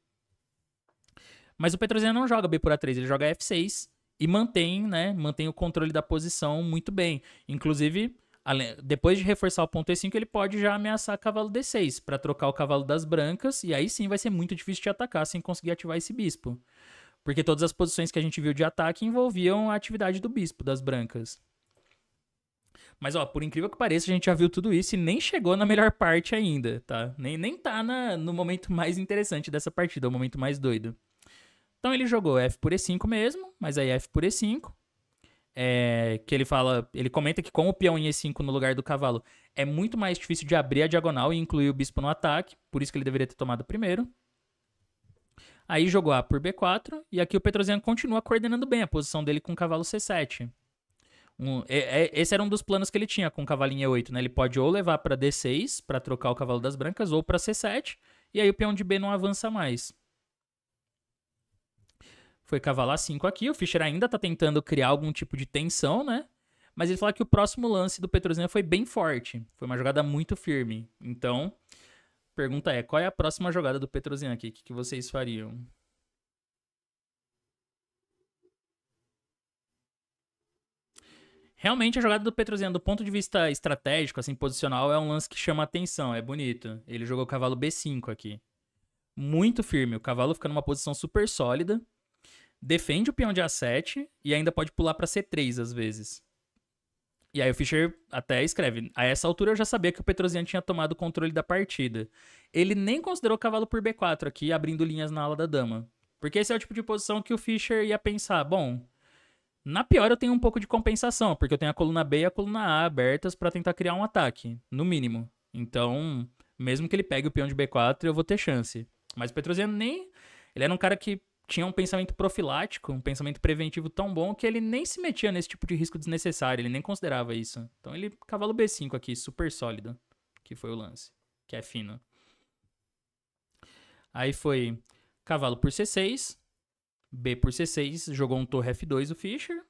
Mas o Petrosian não joga B por A3, ele joga F6 e mantém, né, mantém o controle da posição muito bem. Inclusive, depois de reforçar o ponto E5, ele pode já ameaçar cavalo D6 para trocar o cavalo das brancas, e aí sim vai ser muito difícil de atacar sem conseguir ativar esse bispo. Porque todas as posições que a gente viu de ataque envolviam a atividade do bispo das brancas. Mas, ó, por incrível que pareça, a gente já viu tudo isso e nem chegou na melhor parte ainda, tá? Nem, nem tá na, no momento mais interessante dessa partida, é o momento mais doido. Então ele jogou F por E5 mesmo, mas aí F por E5. É, que ele fala, ele comenta que com o peão em E5 no lugar do cavalo é muito mais difícil de abrir a diagonal e incluir o bispo no ataque, por isso que ele deveria ter tomado primeiro. Aí jogou A por B4, e aqui o Petrosian continua coordenando bem a posição dele com o cavalo C7. Um, é, é, esse era um dos planos que ele tinha com o cavalinho E8, né? Ele pode ou levar para D6 para trocar o cavalo das brancas ou para C7, e aí o peão de B não avança mais. Foi cavalar 5 aqui, o Fischer ainda tá tentando criar algum tipo de tensão, né? Mas ele fala que o próximo lance do Petrosina foi bem forte, foi uma jogada muito firme. Então, pergunta é, qual é a próxima jogada do Petrosina aqui? O que, que vocês fariam? Realmente a jogada do Petrosian, do ponto de vista estratégico, assim, posicional, é um lance que chama atenção, é bonito. Ele jogou o cavalo B5 aqui. Muito firme, o cavalo fica numa posição super sólida. Defende o peão de A7 e ainda pode pular para C3 às vezes. E aí o Fischer até escreve: "A essa altura eu já sabia que o Petrosian tinha tomado o controle da partida. Ele nem considerou o cavalo por B4 aqui, abrindo linhas na ala da dama. Porque esse é o tipo de posição que o Fischer ia pensar, bom, na pior, eu tenho um pouco de compensação, porque eu tenho a coluna B e a coluna A abertas para tentar criar um ataque, no mínimo. Então, mesmo que ele pegue o peão de B4, eu vou ter chance. Mas o Petrosiano nem. Ele era um cara que tinha um pensamento profilático, um pensamento preventivo tão bom que ele nem se metia nesse tipo de risco desnecessário, ele nem considerava isso. Então ele cavalo B5 aqui, super sólido, que foi o lance, que é fino. Aí foi cavalo por C6, B por C6, jogou um torre F2 o Fischer.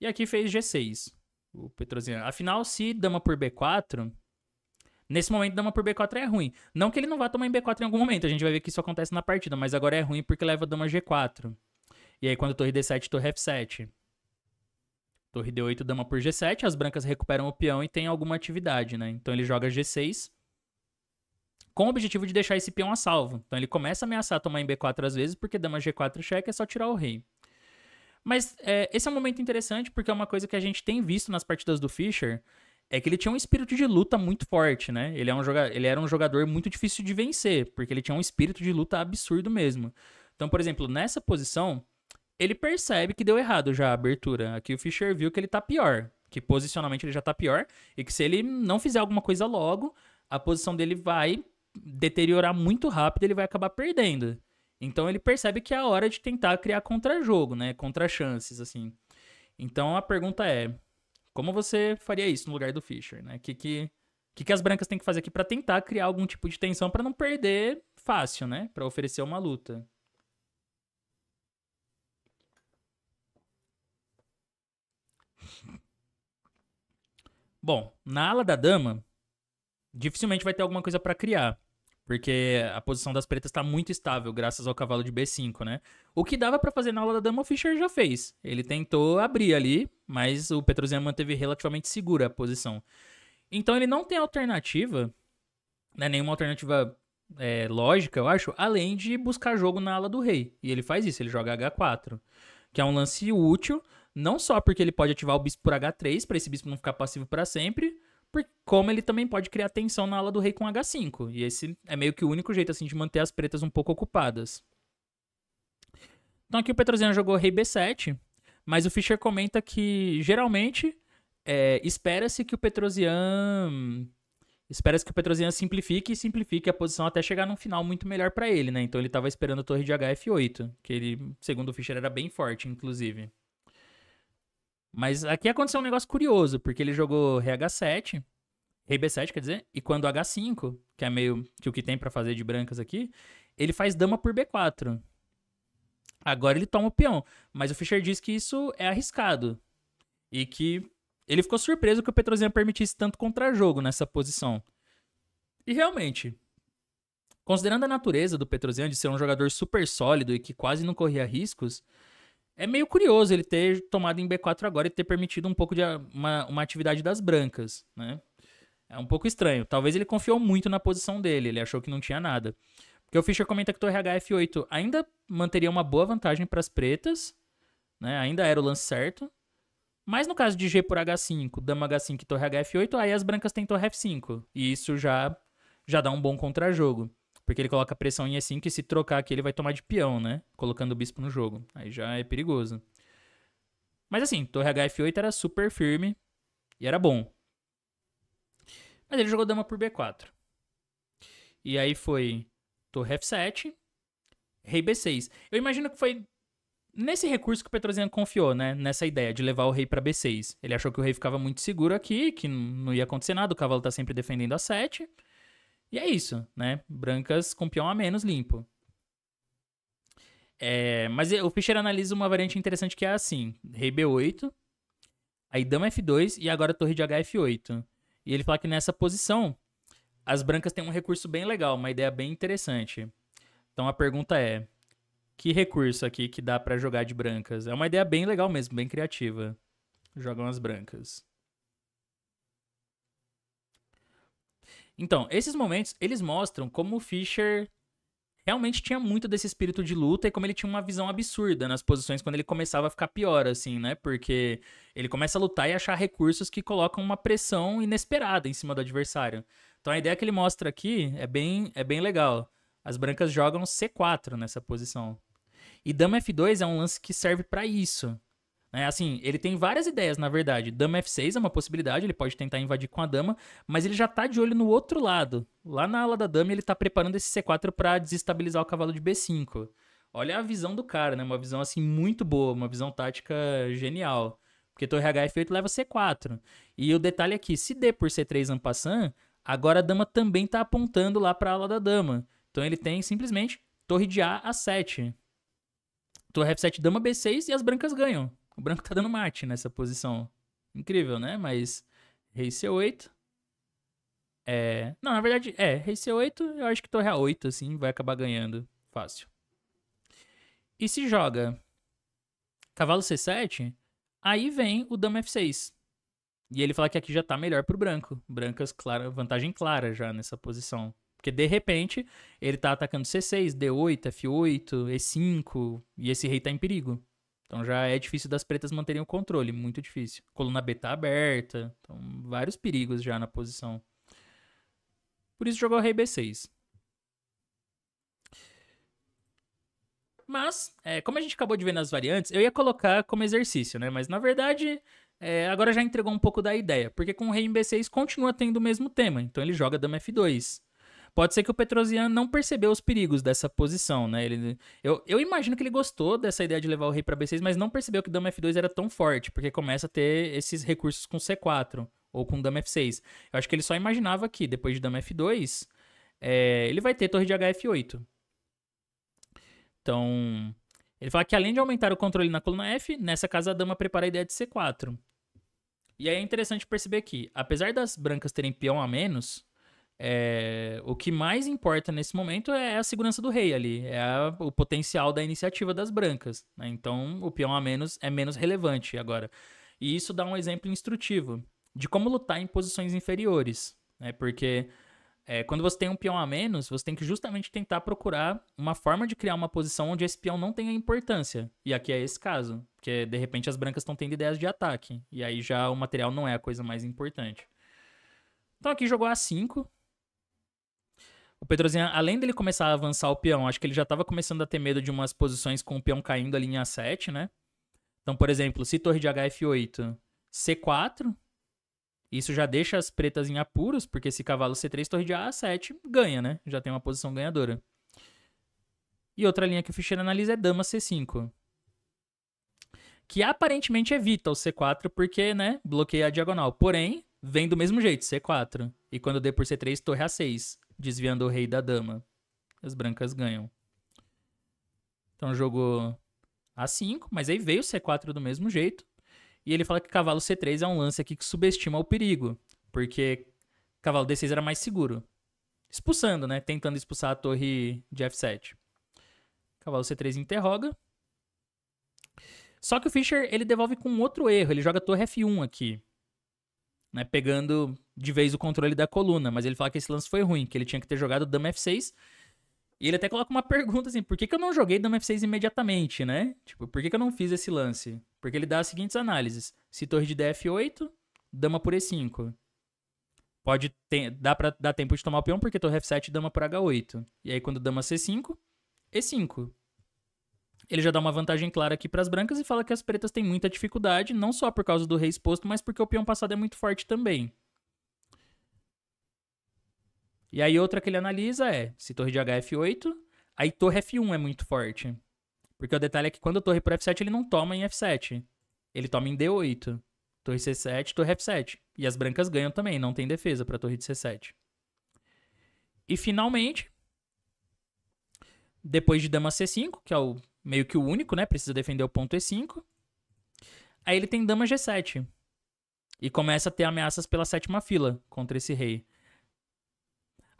E aqui fez G6, o Petrosian. Afinal, se dama por B4, nesse momento dama por B4 é ruim. Não que ele não vá tomar em B4 em algum momento, a gente vai ver que isso acontece na partida, mas agora é ruim porque leva dama G4. E aí quando torre D7, torre F7. Torre D8, dama por G7, as brancas recuperam o peão e tem alguma atividade, né? Então ele joga G6, com o objetivo de deixar esse peão a salvo. Então ele começa a ameaçar tomar em B4 às vezes, porque dama G4 cheque é só tirar o rei. Mas é, esse é um momento interessante, porque é uma coisa que a gente tem visto nas partidas do Fischer, é que ele tinha um espírito de luta muito forte, né? Ele, é um joga... ele era um jogador muito difícil de vencer, porque ele tinha um espírito de luta absurdo mesmo. Então, por exemplo, nessa posição, ele percebe que deu errado já a abertura. Aqui o Fischer viu que ele tá pior, que posicionalmente ele já tá pior, e que se ele não fizer alguma coisa logo, a posição dele vai deteriorar muito rápido, ele vai acabar perdendo. Então ele percebe que é a hora de tentar criar contra-jogo, né? Contra-chances, assim. Então a pergunta é: como você faria isso no lugar do Fischer, né? O que, que, que, que as brancas têm que fazer aqui para tentar criar algum tipo de tensão para não perder fácil, né? Para oferecer uma luta. Bom, na ala da dama, dificilmente vai ter alguma coisa para criar. Porque a posição das pretas está muito estável, graças ao cavalo de B5, né? O que dava para fazer na aula da dama, o Fischer já fez. Ele tentou abrir ali, mas o Petrosian manteve relativamente segura a posição. Então ele não tem alternativa, né? nenhuma alternativa é, lógica, eu acho, além de buscar jogo na ala do rei. E ele faz isso, ele joga H4, que é um lance útil, não só porque ele pode ativar o bispo por H3, para esse bispo não ficar passivo para sempre, por, como ele também pode criar tensão na ala do rei com H5. E esse é meio que o único jeito assim de manter as pretas um pouco ocupadas. Então aqui o Petrosian jogou rei B7, mas o Fischer comenta que geralmente é, espera-se que o Petrosian espera-se que o Petrosian simplifique e simplifique a posição até chegar num final muito melhor para ele, né? Então ele estava esperando a torre de HF8, que ele, segundo o Fischer, era bem forte, inclusive. Mas aqui aconteceu um negócio curioso, porque ele jogou Rei H7, Rei B7, quer dizer, e quando H5, que é meio que o que tem para fazer de brancas aqui, ele faz dama por B4. Agora ele toma o peão, mas o Fischer diz que isso é arriscado e que ele ficou surpreso que o Petrozinho permitisse tanto contra-jogo nessa posição. E realmente, considerando a natureza do Petrozinho de ser um jogador super sólido e que quase não corria riscos, é meio curioso ele ter tomado em B4 agora e ter permitido um pouco de uma, uma atividade das brancas, né? É um pouco estranho. Talvez ele confiou muito na posição dele, ele achou que não tinha nada. Porque o Fischer comenta que o Torre HF8 é ainda manteria uma boa vantagem para as pretas, né? Ainda era o lance certo. Mas no caso de G por H5, dama H5 e torre HF8, é aí as brancas têm torre F5. E isso já já dá um bom contra-jogo. Porque ele coloca pressão em E5 assim e se trocar aqui ele vai tomar de peão, né? Colocando o bispo no jogo. Aí já é perigoso. Mas assim, torre HF8 era super firme e era bom. Mas ele jogou dama por B4. E aí foi torre F7, rei B6. Eu imagino que foi nesse recurso que o Petrosian confiou, né? Nessa ideia de levar o rei para B6. Ele achou que o rei ficava muito seguro aqui, que não ia acontecer nada, o cavalo tá sempre defendendo a 7. E é isso, né? Brancas com peão a menos limpo. É, mas o Fischer analisa uma variante interessante que é assim: Rei B8, aí Dama F2 e agora Torre de HF8. E ele fala que nessa posição as brancas têm um recurso bem legal, uma ideia bem interessante. Então a pergunta é: que recurso aqui que dá para jogar de brancas? É uma ideia bem legal mesmo, bem criativa. Jogam as brancas. Então, esses momentos, eles mostram como o Fischer realmente tinha muito desse espírito de luta e como ele tinha uma visão absurda nas posições quando ele começava a ficar pior, assim, né? Porque ele começa a lutar e achar recursos que colocam uma pressão inesperada em cima do adversário. Então a ideia que ele mostra aqui é bem, é bem legal. As brancas jogam C4 nessa posição. E dama F2 é um lance que serve para isso. É assim, ele tem várias ideias, na verdade. Dama F6 é uma possibilidade, ele pode tentar invadir com a dama, mas ele já tá de olho no outro lado. Lá na ala da dama, ele tá preparando esse C4 para desestabilizar o cavalo de B5. Olha a visão do cara, né? Uma visão assim muito boa, uma visão tática genial. Porque torre HF8 leva C4. E o detalhe aqui, é se D por C3 ampassando, agora a dama também tá apontando lá para a ala da dama. Então ele tem simplesmente torre de A a 7. Torre F7, dama B6 e as brancas ganham. O branco tá dando mate nessa posição. Incrível, né? Mas rei C8. É... Não, na verdade, é. Rei C8, eu acho que torre A8, assim, vai acabar ganhando. Fácil. E se joga cavalo C7, aí vem o dama F6. E ele fala que aqui já tá melhor pro branco. Brancas, clara, vantagem clara já nessa posição. Porque de repente ele tá atacando C6, D8, F8, E5, e esse rei tá em perigo. Então já é difícil das pretas manterem o controle, muito difícil. Coluna B tá aberta, então vários perigos já na posição. Por isso jogou rei B6. Mas, é, como a gente acabou de ver nas variantes, eu ia colocar como exercício, né? Mas na verdade, é, agora já entregou um pouco da ideia, porque com o rei em B6 continua tendo o mesmo tema, então ele joga dama F2. Pode ser que o Petrosian não percebeu os perigos dessa posição, né? Ele, eu, eu imagino que ele gostou dessa ideia de levar o rei para B6, mas não percebeu que dama F2 era tão forte, porque começa a ter esses recursos com C4 ou com dama F6. Eu acho que ele só imaginava que depois de dama F2, é, ele vai ter torre de HF8. Então, ele fala que além de aumentar o controle na coluna F, nessa casa a dama prepara a ideia de C4. E aí é interessante perceber que, apesar das brancas terem peão a menos, é, o que mais importa nesse momento é a segurança do rei ali, é a, o potencial da iniciativa das brancas. Né? Então, o peão a menos é menos relevante agora. E isso dá um exemplo instrutivo de como lutar em posições inferiores, né? porque é, quando você tem um peão a menos, você tem que justamente tentar procurar uma forma de criar uma posição onde esse peão não tenha importância. E aqui é esse caso, porque de repente as brancas estão tendo ideias de ataque, e aí já o material não é a coisa mais importante. Então aqui jogou A5, o Pedrozinho, além dele começar a avançar o peão, acho que ele já estava começando a ter medo de umas posições com o peão caindo ali em A7, né? Então, por exemplo, se torre de HF8, C4, isso já deixa as pretas em apuros, porque se cavalo C3, torre de A7, ganha, né? Já tem uma posição ganhadora. E outra linha que o Fischer analisa é dama C5. Que aparentemente evita é o C4, porque, né, bloqueia a diagonal. Porém, vem do mesmo jeito, C4. E quando D por C3, torre A6 desviando o rei da dama. As brancas ganham. Então jogou A5, mas aí veio o C4 do mesmo jeito. E ele fala que cavalo C3 é um lance aqui que subestima o perigo, porque cavalo D6 era mais seguro. Expulsando, né? Tentando expulsar a torre de F7. Cavalo C3 interroga. Só que o Fischer, ele devolve com outro erro. Ele joga torre F1 aqui. Né? Pegando de vez o controle da coluna, mas ele fala que esse lance foi ruim, que ele tinha que ter jogado Dama F6. E ele até coloca uma pergunta assim: por que, que eu não joguei Dama F6 imediatamente, né? Tipo, por que, que eu não fiz esse lance? Porque ele dá as seguintes análises: se torre de DF8, Dama por E5. Pode ter, dá dar tempo de tomar o peão, porque torre F7, Dama por H8. E aí, quando Dama C5, E5. Ele já dá uma vantagem clara aqui para as brancas e fala que as pretas têm muita dificuldade, não só por causa do rei exposto, mas porque o peão passado é muito forte também. E aí outra que ele analisa é se torre de H é F8, aí torre F1 é muito forte. Porque o detalhe é que quando a torre por F7, ele não toma em F7. Ele toma em D8. Torre C7, torre F7. E as brancas ganham também, não tem defesa para torre de C7. E finalmente, depois de dama C5, que é o meio que o único, né? Precisa defender o ponto E5. Aí ele tem dama G7. E começa a ter ameaças pela sétima fila contra esse rei.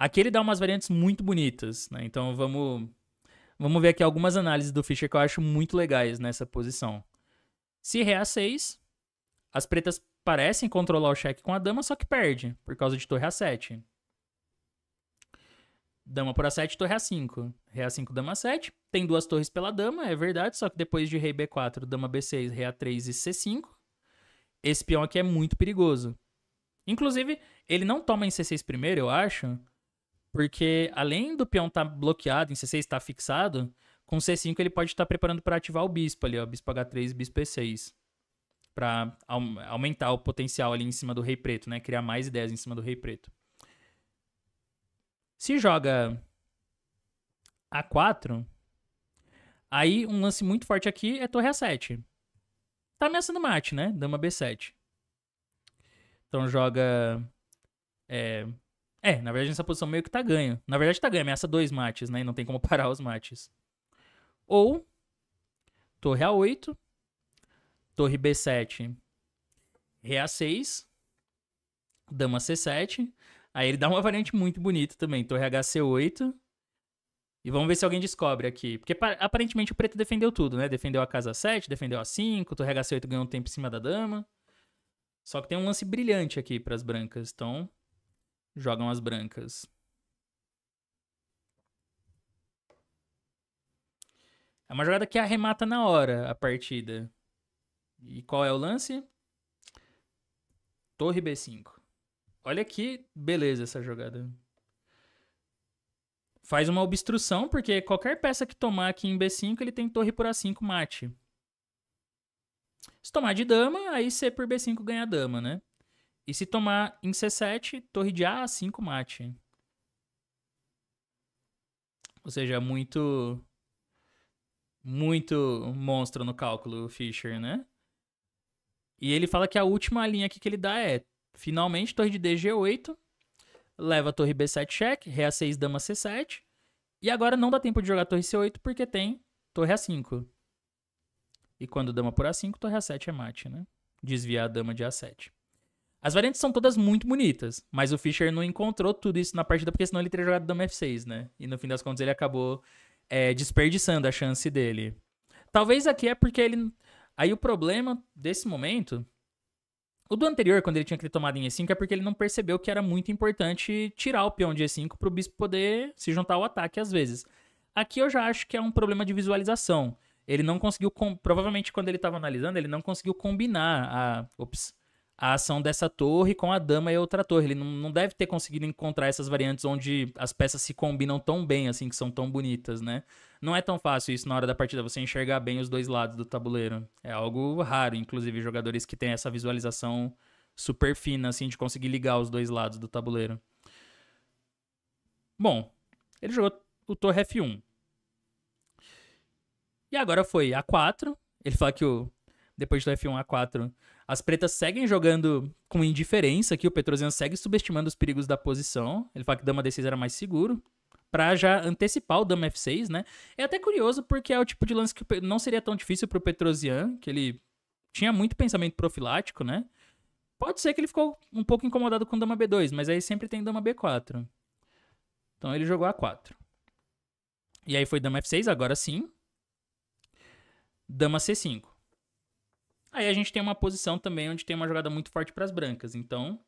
Aqui ele dá umas variantes muito bonitas, né? Então vamos, vamos ver aqui algumas análises do Fischer que eu acho muito legais nessa posição. Se rea 6 as pretas parecem controlar o cheque com a dama, só que perde, por causa de torre A7. Dama por A7, torre A5. Rea 5 dama 7 Tem duas torres pela dama, é verdade, só que depois de rei B4, dama B6, rea 3 e C5, esse peão aqui é muito perigoso. Inclusive, ele não toma em C6 primeiro, eu acho, porque além do peão estar tá bloqueado, em C6 estar tá fixado, com C5 ele pode estar tá preparando para ativar o bispo ali, ó, bispo H3, bispo E6. Para aumentar o potencial ali em cima do rei preto, né? Criar mais ideias em cima do rei preto. Se joga A4, aí um lance muito forte aqui é torre A7. Tá ameaçando mate, né? Dama B7. Então joga é, é, na verdade, nessa posição meio que tá ganho. Na verdade, tá ganho. Ameaça dois mates, né? E não tem como parar os mates. Ou torre A8, torre B7, rei A6, dama C7. Aí ele dá uma variante muito bonita também, torre HC8. E vamos ver se alguém descobre aqui. Porque aparentemente o preto defendeu tudo, né? Defendeu a casa 7, defendeu a 5, torre HC8 ganhou um tempo em cima da dama. Só que tem um lance brilhante aqui para as brancas, então jogam as brancas. É uma jogada que arremata na hora a partida. E qual é o lance? Torre B5. Olha que beleza essa jogada. Faz uma obstrução, porque qualquer peça que tomar aqui em B5, ele tem torre por A5 mate. Se tomar de dama, aí C por B5 ganha dama, né? E se tomar em C7, torre de A, 5 mate. Ou seja, muito. Muito monstro no cálculo, Fischer, né? E ele fala que a última linha aqui que ele dá é: finalmente, torre de D, G8. Leva a torre B7 check Ré A6, dama C7. E agora não dá tempo de jogar torre C8 porque tem torre A5. E quando dama por A5, torre A7 é mate, né? Desviar a dama de A7. As variantes são todas muito bonitas, mas o Fischer não encontrou tudo isso na partida, porque senão ele teria jogado Dama F6, né? E no fim das contas ele acabou é, desperdiçando a chance dele. Talvez aqui é porque ele. Aí o problema desse momento. O do anterior, quando ele tinha que ter tomado em E5, é porque ele não percebeu que era muito importante tirar o peão de E5 para o bispo poder se juntar ao ataque às vezes. Aqui eu já acho que é um problema de visualização. Ele não conseguiu. Com... Provavelmente quando ele estava analisando, ele não conseguiu combinar a. Ops a ação dessa torre com a dama e outra torre. Ele não, não deve ter conseguido encontrar essas variantes onde as peças se combinam tão bem, assim, que são tão bonitas, né? Não é tão fácil isso na hora da partida, você enxergar bem os dois lados do tabuleiro. É algo raro, inclusive, jogadores que têm essa visualização super fina, assim, de conseguir ligar os dois lados do tabuleiro. Bom, ele jogou o torre F1. E agora foi A4. Ele fala que o, depois do F1 A4 as pretas seguem jogando com indiferença aqui, o Petrosian segue subestimando os perigos da posição. Ele fala que dama d6 era mais seguro, para já antecipar o dama f6, né? É até curioso porque é o tipo de lance que não seria tão difícil pro Petrosian, que ele tinha muito pensamento profilático, né? Pode ser que ele ficou um pouco incomodado com dama b2, mas aí sempre tem dama b4. Então ele jogou a4. E aí foi dama f6, agora sim. Dama c5. Aí a gente tem uma posição também onde tem uma jogada muito forte para as brancas. Então,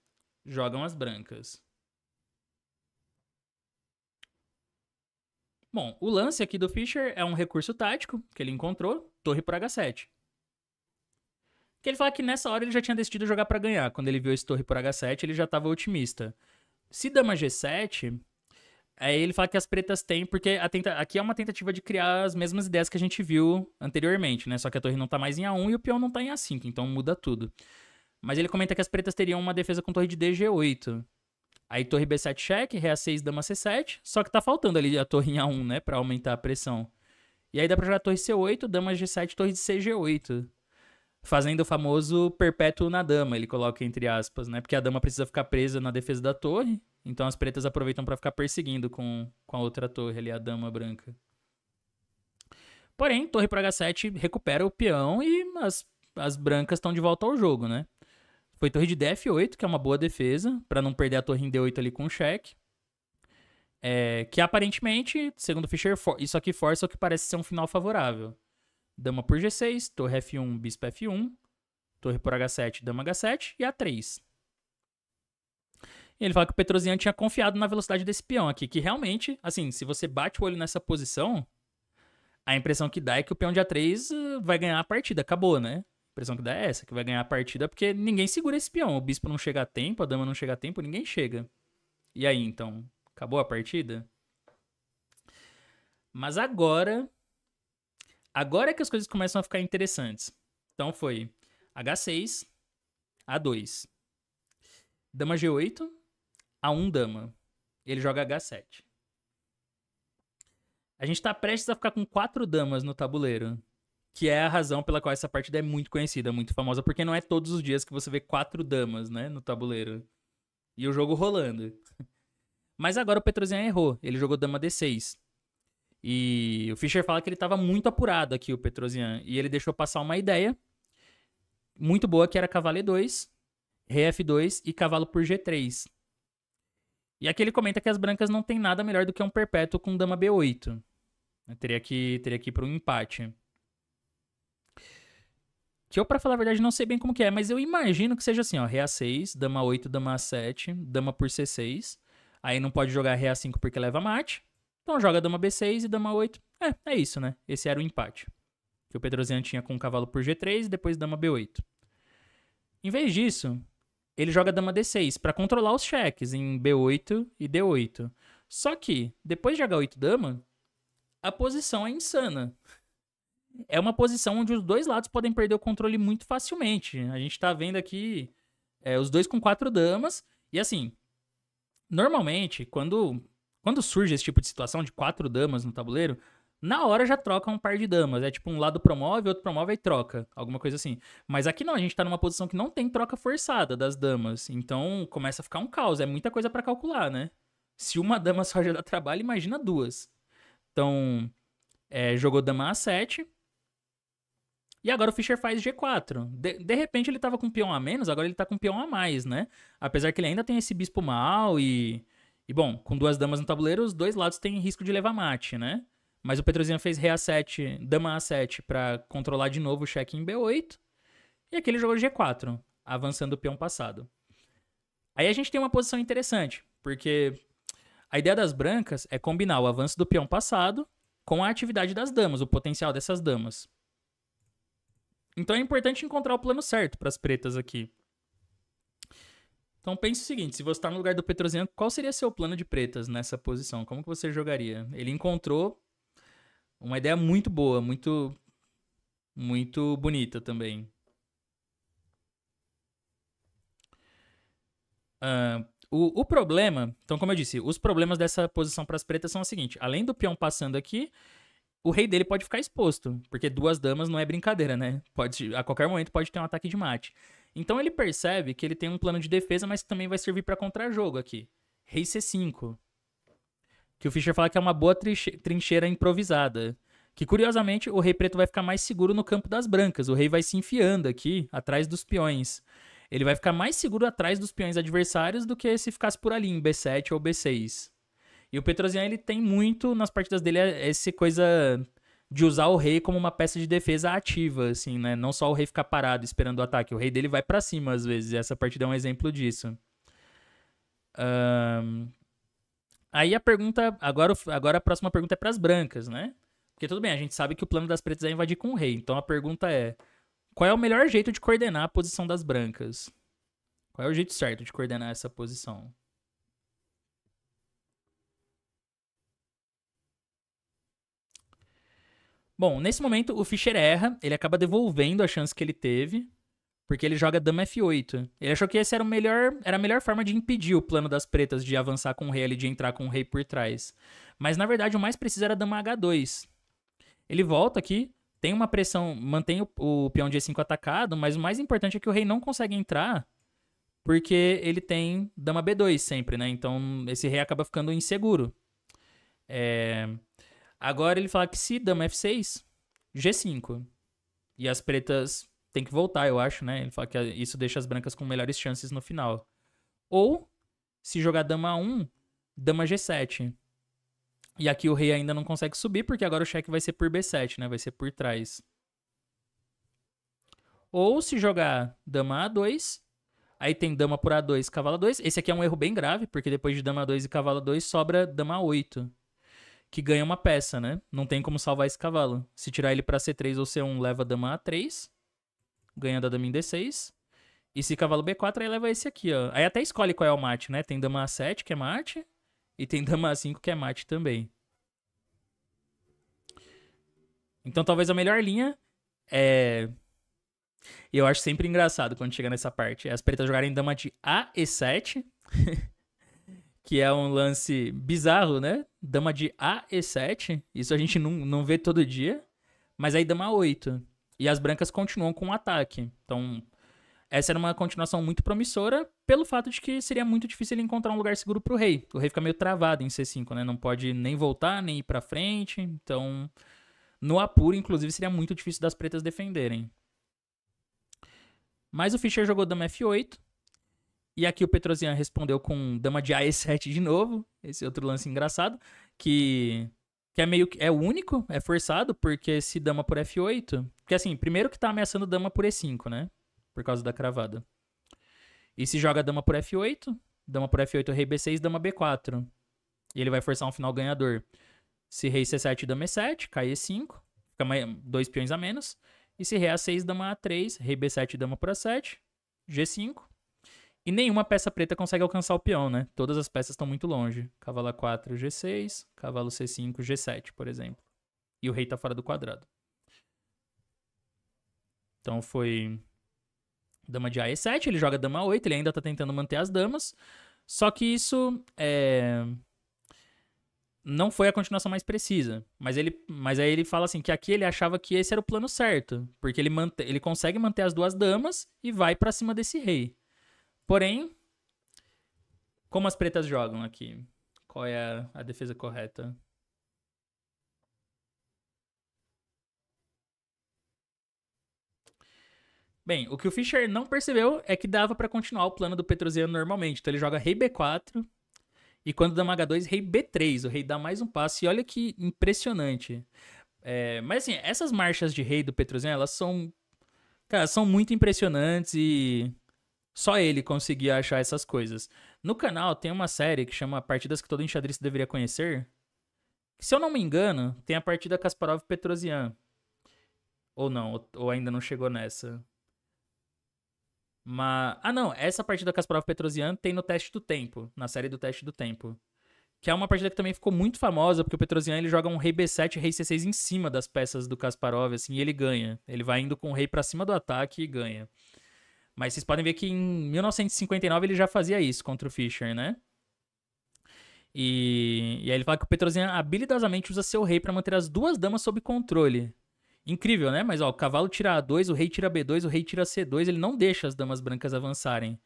jogam as brancas. Bom, o lance aqui do Fischer é um recurso tático que ele encontrou, torre por H7. Que ele fala que nessa hora ele já tinha decidido jogar para ganhar. Quando ele viu esse torre por H7, ele já estava otimista. Se dama G7, Aí ele fala que as pretas têm, porque tenta... aqui é uma tentativa de criar as mesmas ideias que a gente viu anteriormente, né? Só que a torre não tá mais em A1 e o peão não tá em A5, então muda tudo. Mas ele comenta que as pretas teriam uma defesa com torre de DG8. Aí torre B7 check rei A6, dama C7, só que tá faltando ali a torre em A1, né? Pra aumentar a pressão. E aí dá pra jogar torre C8, dama G7, torre de CG8. Fazendo o famoso perpétuo na dama, ele coloca entre aspas, né? Porque a dama precisa ficar presa na defesa da torre então as pretas aproveitam para ficar perseguindo com, com a outra torre ali, a dama branca. Porém, torre para H7 recupera o peão e as, as brancas estão de volta ao jogo, né? Foi torre de DF8, que é uma boa defesa, para não perder a torre em D8 ali com o cheque. É, que aparentemente, segundo Fischer, isso aqui força o que parece ser um final favorável. Dama por G6, torre F1, bispo F1, torre por H7, dama H7 e A3. Ele fala que o Petrosian tinha confiado na velocidade desse peão aqui, que realmente, assim, se você bate o olho nessa posição, a impressão que dá é que o peão de A3 eh, vai ganhar a partida, acabou, né? A impressão que dá é essa, que vai ganhar a partida, porque ninguém segura esse peão. O bispo não chega a tempo, a dama não chega a tempo, ninguém chega. E aí, então? Acabou a partida? Mas agora. Agora é que as coisas começam a ficar interessantes. Então foi H6, A2, Dama G8, a um dama. Ele joga H7. A gente tá prestes a ficar com quatro damas no tabuleiro. Que é a razão pela qual essa partida é muito conhecida, muito famosa, porque não é todos os dias que você vê quatro damas, né, no tabuleiro. E o jogo rolando. Mas agora o Petrosian errou. Ele jogou dama D6. E o Fischer fala que ele tava muito apurado aqui, o Petrosian. E ele deixou passar uma ideia muito boa que era cavalo E2, rei F2 e cavalo por G3. E aqui ele comenta que as brancas não tem nada melhor do que um perpétuo com dama B8. Eu teria que teria que ir para um empate. Que eu, para falar a verdade, não sei bem como que é, mas eu imagino que seja assim, ó. Rei A6, dama 8, dama A7, dama por C6. Aí não pode jogar Rei A5 porque leva mate. Então joga dama B6 e dama 8. É, é isso, né? Esse era o empate. Que o Petrosian tinha com o cavalo por G3 e depois dama B8. Em vez disso, ele joga dama D6 para controlar os cheques em B8 e D8. Só que, depois de H8 dama, a posição é insana. É uma posição onde os dois lados podem perder o controle muito facilmente. A gente tá vendo aqui é, os dois com quatro damas. E assim, normalmente, quando, quando surge esse tipo de situação de quatro damas no tabuleiro, na hora já troca um par de damas. É tipo, um lado promove, outro promove e troca. Alguma coisa assim. Mas aqui não, a gente tá numa posição que não tem troca forçada das damas. Então começa a ficar um caos. É muita coisa para calcular, né? Se uma dama só já dá trabalho, imagina duas. Então, é, jogou dama A7. E agora o Fischer faz G4. De, de, repente ele tava com peão a menos, agora ele tá com peão a mais, né? Apesar que ele ainda tem esse bispo mal e. E bom, com duas damas no tabuleiro, os dois lados têm risco de levar mate, né? Mas o Petrosian fez rei A7, dama A7 para controlar de novo o cheque em B8. E aqui ele jogou G4, avançando o peão passado. Aí a gente tem uma posição interessante, porque a ideia das brancas é combinar o avanço do peão passado com a atividade das damas, o potencial dessas damas. Então é importante encontrar o plano certo para as pretas aqui. Então pense o seguinte, se você está no lugar do Petrosian, qual seria seu plano de pretas nessa posição? Como que você jogaria? Ele encontrou uma ideia muito boa, muito. Muito bonita também. Uh, o, o, problema, então, como eu disse, os problemas dessa posição para as pretas são o seguinte: além do peão passando aqui, o rei dele pode ficar exposto, porque duas damas não é brincadeira, né? Pode, a qualquer momento pode ter um ataque de mate. Então ele percebe que ele tem um plano de defesa, mas que também vai servir para contra-jogo aqui. Rei C5. Que o Fischer fala que é uma boa trincheira improvisada. Que curiosamente o rei preto vai ficar mais seguro no campo das brancas. O rei vai se enfiando aqui, atrás dos peões. Ele vai ficar mais seguro atrás dos peões adversários do que se ficasse por ali, em B7 ou B6. E o Petrosian, ele tem muito nas partidas dele é essa coisa de usar o rei como uma peça de defesa ativa, assim, né? Não só o rei ficar parado esperando o ataque, o rei dele vai para cima às vezes. Essa partida é um exemplo disso. Um... Aí a pergunta, agora, agora a próxima pergunta é para as brancas, né? Porque tudo bem, a gente sabe que o plano das pretas é invadir com o rei. Então a pergunta é: qual é o melhor jeito de coordenar a posição das brancas? Qual é o jeito certo de coordenar essa posição? Bom, nesse momento o Fischer erra, ele acaba devolvendo a chance que ele teve, porque ele joga dama F8. Ele achou que essa era, o melhor, era a melhor forma de impedir o plano das pretas de avançar com o rei ali, de entrar com o rei por trás. Mas na verdade o mais preciso era dama H2. Ele volta aqui, tem uma pressão, mantém o, o peão G5 atacado, mas o mais importante é que o rei não consegue entrar porque ele tem dama B2 sempre, né? Então esse rei acaba ficando inseguro. É... Agora ele fala que se dama F6, G5. E as pretas tem que voltar, eu acho, né? Ele fala que isso deixa as brancas com melhores chances no final. Ou, se jogar dama 1, dama G7. E aqui o rei ainda não consegue subir, porque agora o cheque vai ser por B7, né? Vai ser por trás. Ou se jogar dama A2, aí tem dama por A2, cavalo A2. Esse aqui é um erro bem grave, porque depois de dama A2 e cavalo A2, sobra dama A8, que ganha uma peça, né? Não tem como salvar esse cavalo. Se tirar ele para C3 ou C1, leva dama A3 ganha da dama em D6. E se cavalo B4, aí leva esse aqui, ó. Aí até escolhe qual é o mate, né? Tem dama A7, que é mate. E tem dama A5, que é mate também. Então talvez a melhor linha é... Eu acho sempre engraçado quando chega nessa parte. É as pretas jogarem dama de A e 7. que é um lance bizarro, né? Dama de A e 7. Isso a gente não, não vê todo dia. Mas aí dama 8. E as brancas continuam com o ataque. Então, essa era uma continuação muito promissora, pelo fato de que seria muito difícil ele encontrar um lugar seguro pro rei. O rei fica meio travado em C5, né? Não pode nem voltar, nem ir pra frente. Então, no apuro, inclusive, seria muito difícil das pretas defenderem. Mas o Fischer jogou dama F8. E aqui o Petrosian respondeu com dama de A7 de novo. Esse é outro lance engraçado. Que que é meio que é único, é forçado, porque se dama por F8, porque assim, primeiro que tá ameaçando dama por E5, né? Por causa da cravada. E se joga dama por F8, dama por F8, rei B6, dama B4. E ele vai forçar um final ganhador. Se rei C7, dama E7, cai E5, fica mais, dois peões a menos. E se rei A6, dama A3, rei B7, dama por A7, G5, e nenhuma peça preta consegue alcançar o peão, né? Todas as peças estão muito longe. Cavalo A4, G6, cavalo C5, G7, por exemplo. E o rei tá fora do quadrado. Então foi dama de A e 7, ele joga dama 8, ele ainda tá tentando manter as damas. Só que isso é... não foi a continuação mais precisa. Mas, ele, mas aí ele fala assim que aqui ele achava que esse era o plano certo. Porque ele, ele consegue manter as duas damas e vai para cima desse rei. Porém, como as pretas jogam aqui? Qual é a, defesa correta? Bem, o que o Fischer não percebeu é que dava para continuar o plano do Petrosiano normalmente. Então ele joga rei b4 e quando dá h2, rei b3. O rei dá mais um passo e olha que impressionante. É, mas assim, essas marchas de rei do Petrosiano, elas são... Cara, são muito impressionantes e só ele conseguia achar essas coisas. No canal tem uma série que chama Partidas que todo enxadrista deveria conhecer. Que, se eu não me engano, tem a partida Kasparov Petrosian. Ou não, ou ainda não chegou nessa. Mas. Ah, não. Essa partida Kasparov Petrosian tem no teste do tempo. Na série do teste do tempo. Que é uma partida que também ficou muito famosa, porque o Petrosian ele joga um rei B7 rei C6 em cima das peças do Kasparov, assim, e ele ganha. Ele vai indo com o rei para cima do ataque e ganha. Mas vocês podem ver que em 1959 ele já fazia isso contra o Fischer, né? E, e aí ele fala que o Petrosian habilidosamente usa seu rei para manter as duas damas sob controle. Incrível, né? Mas ó, o cavalo tira A2, o rei tira B2, o rei tira C2, ele não deixa as damas brancas avançarem.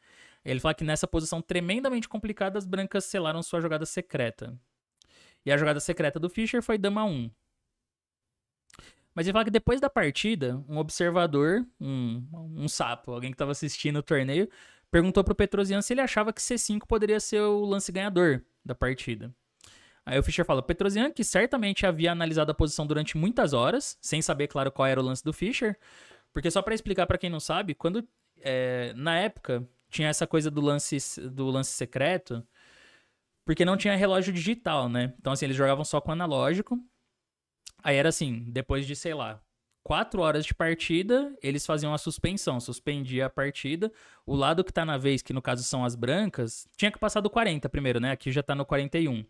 Ele fala que nessa posição tremendamente complicada, as brancas selaram sua jogada secreta. E a jogada secreta do Fischer foi dama 1. Mas ele fala que depois da partida, um observador, um, um sapo, alguém que estava assistindo o torneio, perguntou pro Petrosian se ele achava que C5 poderia ser o lance ganhador da partida. Aí o Fischer fala: Petrosian, que certamente havia analisado a posição durante muitas horas, sem saber, claro, qual era o lance do Fischer, porque só para explicar para quem não sabe, quando é, na época tinha essa coisa do lance, do lance secreto, porque não tinha relógio digital, né? Então, assim, eles jogavam só com analógico. Aí era assim, depois de, sei lá, quatro horas de partida, eles faziam a suspensão, suspendia a partida. O lado que tá na vez, que no caso são as brancas, tinha que passar do 40 primeiro, né? Aqui já tá no 41.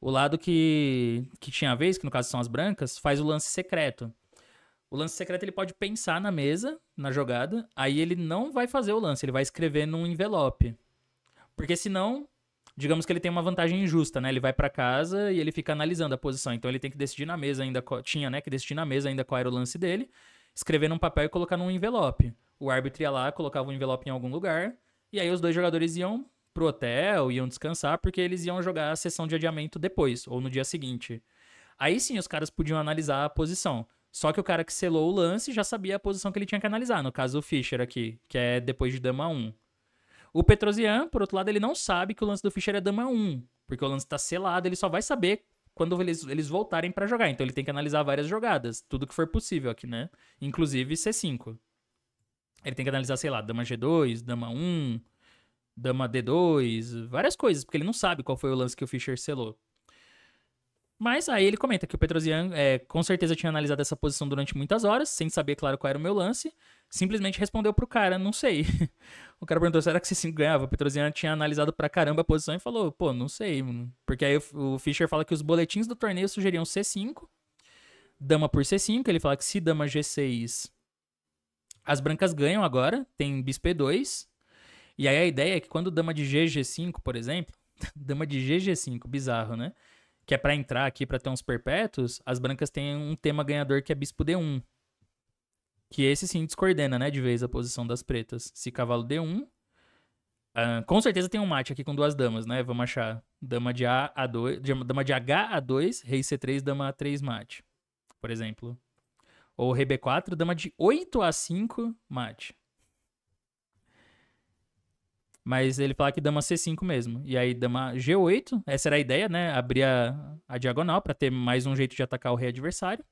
O lado que, que tinha a vez, que no caso são as brancas, faz o lance secreto. O lance secreto ele pode pensar na mesa, na jogada, aí ele não vai fazer o lance, ele vai escrever num envelope. Porque senão digamos que ele tem uma vantagem injusta, né? Ele vai para casa e ele fica analisando a posição. Então ele tem que decidir na mesa ainda, qual, tinha, né, que decidir na mesa ainda qual era o lance dele, escrever num papel e colocar num envelope. O árbitro ia lá, colocava o um envelope em algum lugar, e aí os dois jogadores iam pro hotel, iam descansar, porque eles iam jogar a sessão de adiamento depois, ou no dia seguinte. Aí sim os caras podiam analisar a posição. Só que o cara que selou o lance já sabia a posição que ele tinha que analisar, no caso o Fischer aqui, que é depois de dama 1. O Petrosian, por outro lado, ele não sabe que o lance do Fischer é dama 1, porque o lance tá selado, ele só vai saber quando eles, eles voltarem para jogar. Então ele tem que analisar várias jogadas, tudo que for possível aqui, né? Inclusive C5. Ele tem que analisar, sei lá, dama G2, dama 1, dama D2, várias coisas, porque ele não sabe qual foi o lance que o Fischer selou. Mas aí ele comenta que o Petrosian é, com certeza tinha analisado essa posição durante muitas horas, sem saber, claro, qual era o meu lance. Simplesmente respondeu pro cara, não sei. o cara perguntou, será que você ganhava? O Petrosian tinha analisado pra caramba a posição e falou, pô, não sei. Hum. Porque aí o Fischer fala que os boletins do torneio sugeriam C5, dama por C5. Ele fala que se dama G6, as brancas ganham agora, tem bispo E2. E aí a ideia é que quando dama de G, G5, por exemplo, dama de G, G5, bizarro, né? que é para entrar aqui para ter uns perpétuos, as brancas têm um tema ganhador que é bispo D1. Que esse sim descoordena, né, de vez a posição das pretas. Se cavalo D1. Ah, com certeza tem um mate aqui com duas damas, né? Vamos achar. Dama de A a 2, dama de H a 2, rei C3, dama A3 mate, por exemplo. Ou rei B4, dama de 8 a 5 mate. Mas ele fala que dama C5 mesmo. E aí dama G8, essa era a ideia, né? Abrir a, a diagonal para ter mais um jeito de atacar o rei adversário.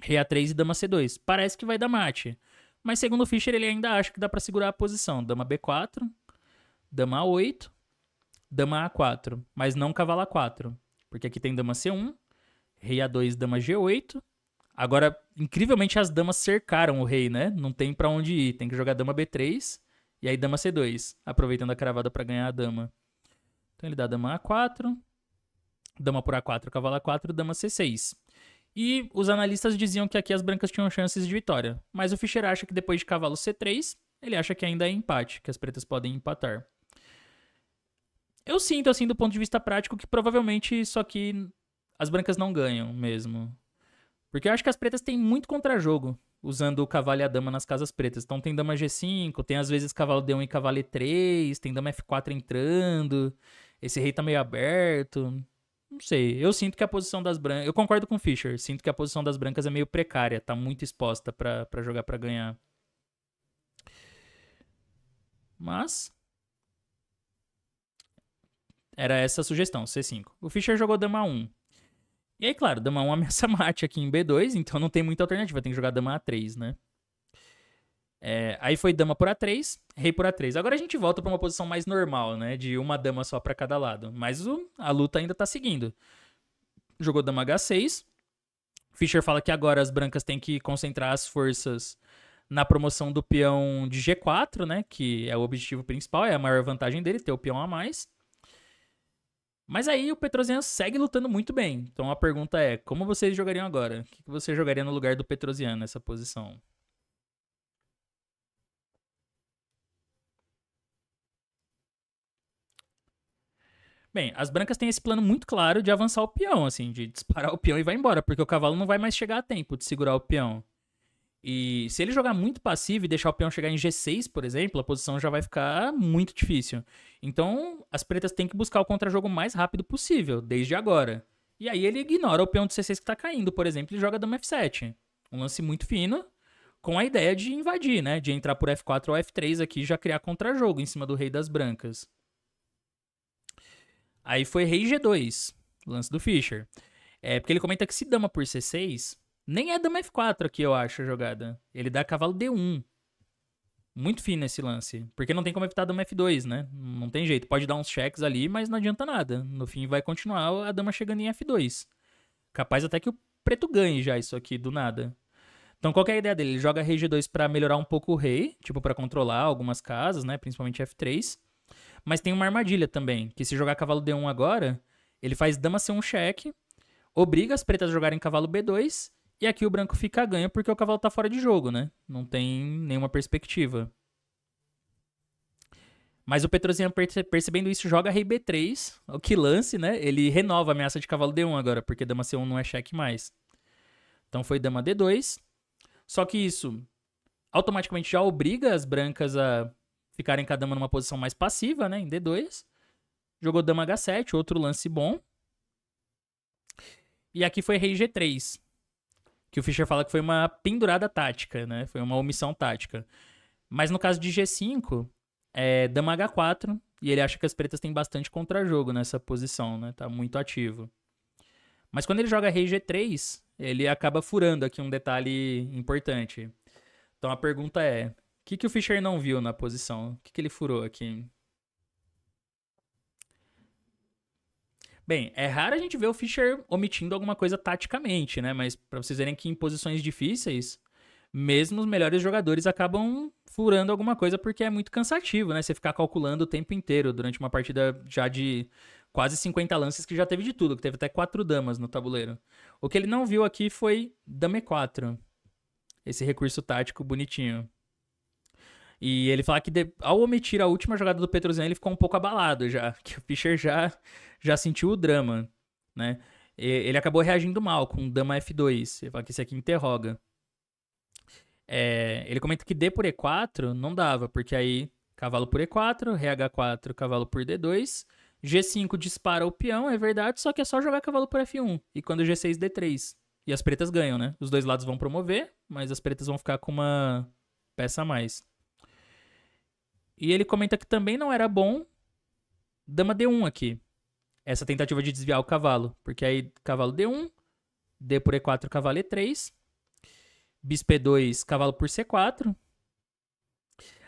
Rei A3 e dama C2. Parece que vai dar mate. Mas segundo o Fischer, ele ainda acha que dá para segurar a posição. Dama B4, dama A8, dama A4, mas não cavalo A4. Porque aqui tem dama C1, rei A2, dama G8. Agora, incrivelmente, as damas cercaram o rei, né? Não tem para onde ir. Tem que jogar dama B3 e aí dama C2, aproveitando a cravada para ganhar a dama. Então ele dá dama A4, dama por A4, cavalo A4, dama C6. E os analistas diziam que aqui as brancas tinham chances de vitória, mas o Fischer acha que depois de cavalo C3, ele acha que ainda é empate, que as pretas podem empatar. Eu sinto, assim, do ponto de vista prático, que provavelmente isso aqui as brancas não ganham mesmo. Porque eu acho que as pretas têm muito contra-jogo usando o cavalo e a dama nas casas pretas. Então tem dama G5, tem às vezes cavalo D1 e cavalo E3, tem dama F4 entrando, esse rei tá meio aberto. Não sei, eu sinto que a posição das brancas. Eu concordo com o Fischer, sinto que a posição das brancas é meio precária, tá muito exposta para jogar para ganhar. Mas. Era essa a sugestão, C5. O Fischer jogou dama 1. E aí, claro, dama 1 ameaça mate aqui em B2, então não tem muita alternativa, tem que jogar dama A3, né? É, aí foi dama por A3, rei por A3. Agora a gente volta para uma posição mais normal, né? De uma dama só para cada lado. Mas o, a luta ainda tá seguindo. Jogou dama H6. Fischer fala que agora as brancas têm que concentrar as forças na promoção do peão de G4, né? Que é o objetivo principal, é a maior vantagem dele, ter o peão a mais. Mas aí o Petrosian segue lutando muito bem. Então a pergunta é: como vocês jogariam agora? O que você jogaria no lugar do Petrosian nessa posição? Bem, as brancas têm esse plano muito claro de avançar o peão, assim, de disparar o peão e vai embora, porque o cavalo não vai mais chegar a tempo de segurar o peão. E se ele jogar muito passivo e deixar o peão chegar em G6, por exemplo, a posição já vai ficar muito difícil. Então, as pretas têm que buscar o contrajogo mais rápido possível, desde agora. E aí ele ignora o peão de C6 que está caindo, por exemplo, e joga dama F7. Um lance muito fino, com a ideia de invadir, né? De entrar por F4 ou F3 aqui e já criar contrajogo em cima do rei das brancas. Aí foi rei G2, lance do Fischer. É, porque ele comenta que se dama por C6, nem é dama F4 aqui, eu acho, a jogada. Ele dá cavalo D1. Muito fino esse lance. Porque não tem como evitar a dama F2, né? Não tem jeito. Pode dar uns cheques ali, mas não adianta nada. No fim, vai continuar a dama chegando em F2. Capaz até que o preto ganhe já isso aqui, do nada. Então, qual é a ideia dele? Ele joga rei G2 para melhorar um pouco o rei, tipo, para controlar algumas casas, né? Principalmente F3. Mas tem uma armadilha também, que se jogar cavalo D1 agora, ele faz dama C1 cheque, obriga as pretas a jogarem cavalo B2 e aqui o branco fica ganho porque o cavalo está fora de jogo, né? Não tem nenhuma perspectiva. Mas o Petrosian, percebendo isso, joga rei b3, o que lance, né? Ele renova a ameaça de cavalo d1 agora, porque dama c1 não é cheque mais. Então foi dama d2. Só que isso automaticamente já obriga as brancas a ficarem com a dama numa posição mais passiva, né? Em d2. Jogou dama h7, outro lance bom. E aqui foi rei g3 que o Fischer fala que foi uma pendurada tática, né? Foi uma omissão tática. Mas no caso de G5, é dama H4, e ele acha que as pretas têm bastante contra-jogo nessa posição, né? Tá muito ativo. Mas quando ele joga rei G3, ele acaba furando aqui um detalhe importante. Então a pergunta é, o que, que o Fischer não viu na posição? O que, que ele furou aqui? Bem, é raro a gente ver o Fischer omitindo alguma coisa taticamente, né? Mas para vocês verem que em posições difíceis, mesmo os melhores jogadores acabam furando alguma coisa porque é muito cansativo, né? Você ficar calculando o tempo inteiro durante uma partida já de quase 50 lances que já teve de tudo, que teve até quatro damas no tabuleiro. O que ele não viu aqui foi dame 4. Esse recurso tático bonitinho. E ele fala que de, ao omitir a última jogada do Petrosian, ele ficou um pouco abalado já, que o Fischer já, já sentiu o drama, né? E, ele acabou reagindo mal com dama F2, ele fala que esse aqui interroga. É, ele comenta que D por E4 não dava, porque aí cavalo por E4, RH4, cavalo por D2, G5 dispara o peão, é verdade, só que é só jogar cavalo por F1, e quando G6, D3. E as pretas ganham, né? Os dois lados vão promover, mas as pretas vão ficar com uma peça a mais. E ele comenta que também não era bom dama D1 aqui. Essa tentativa de desviar o cavalo. Porque aí cavalo D1, D por E4, cavalo E3. Bispo E2, cavalo por C4.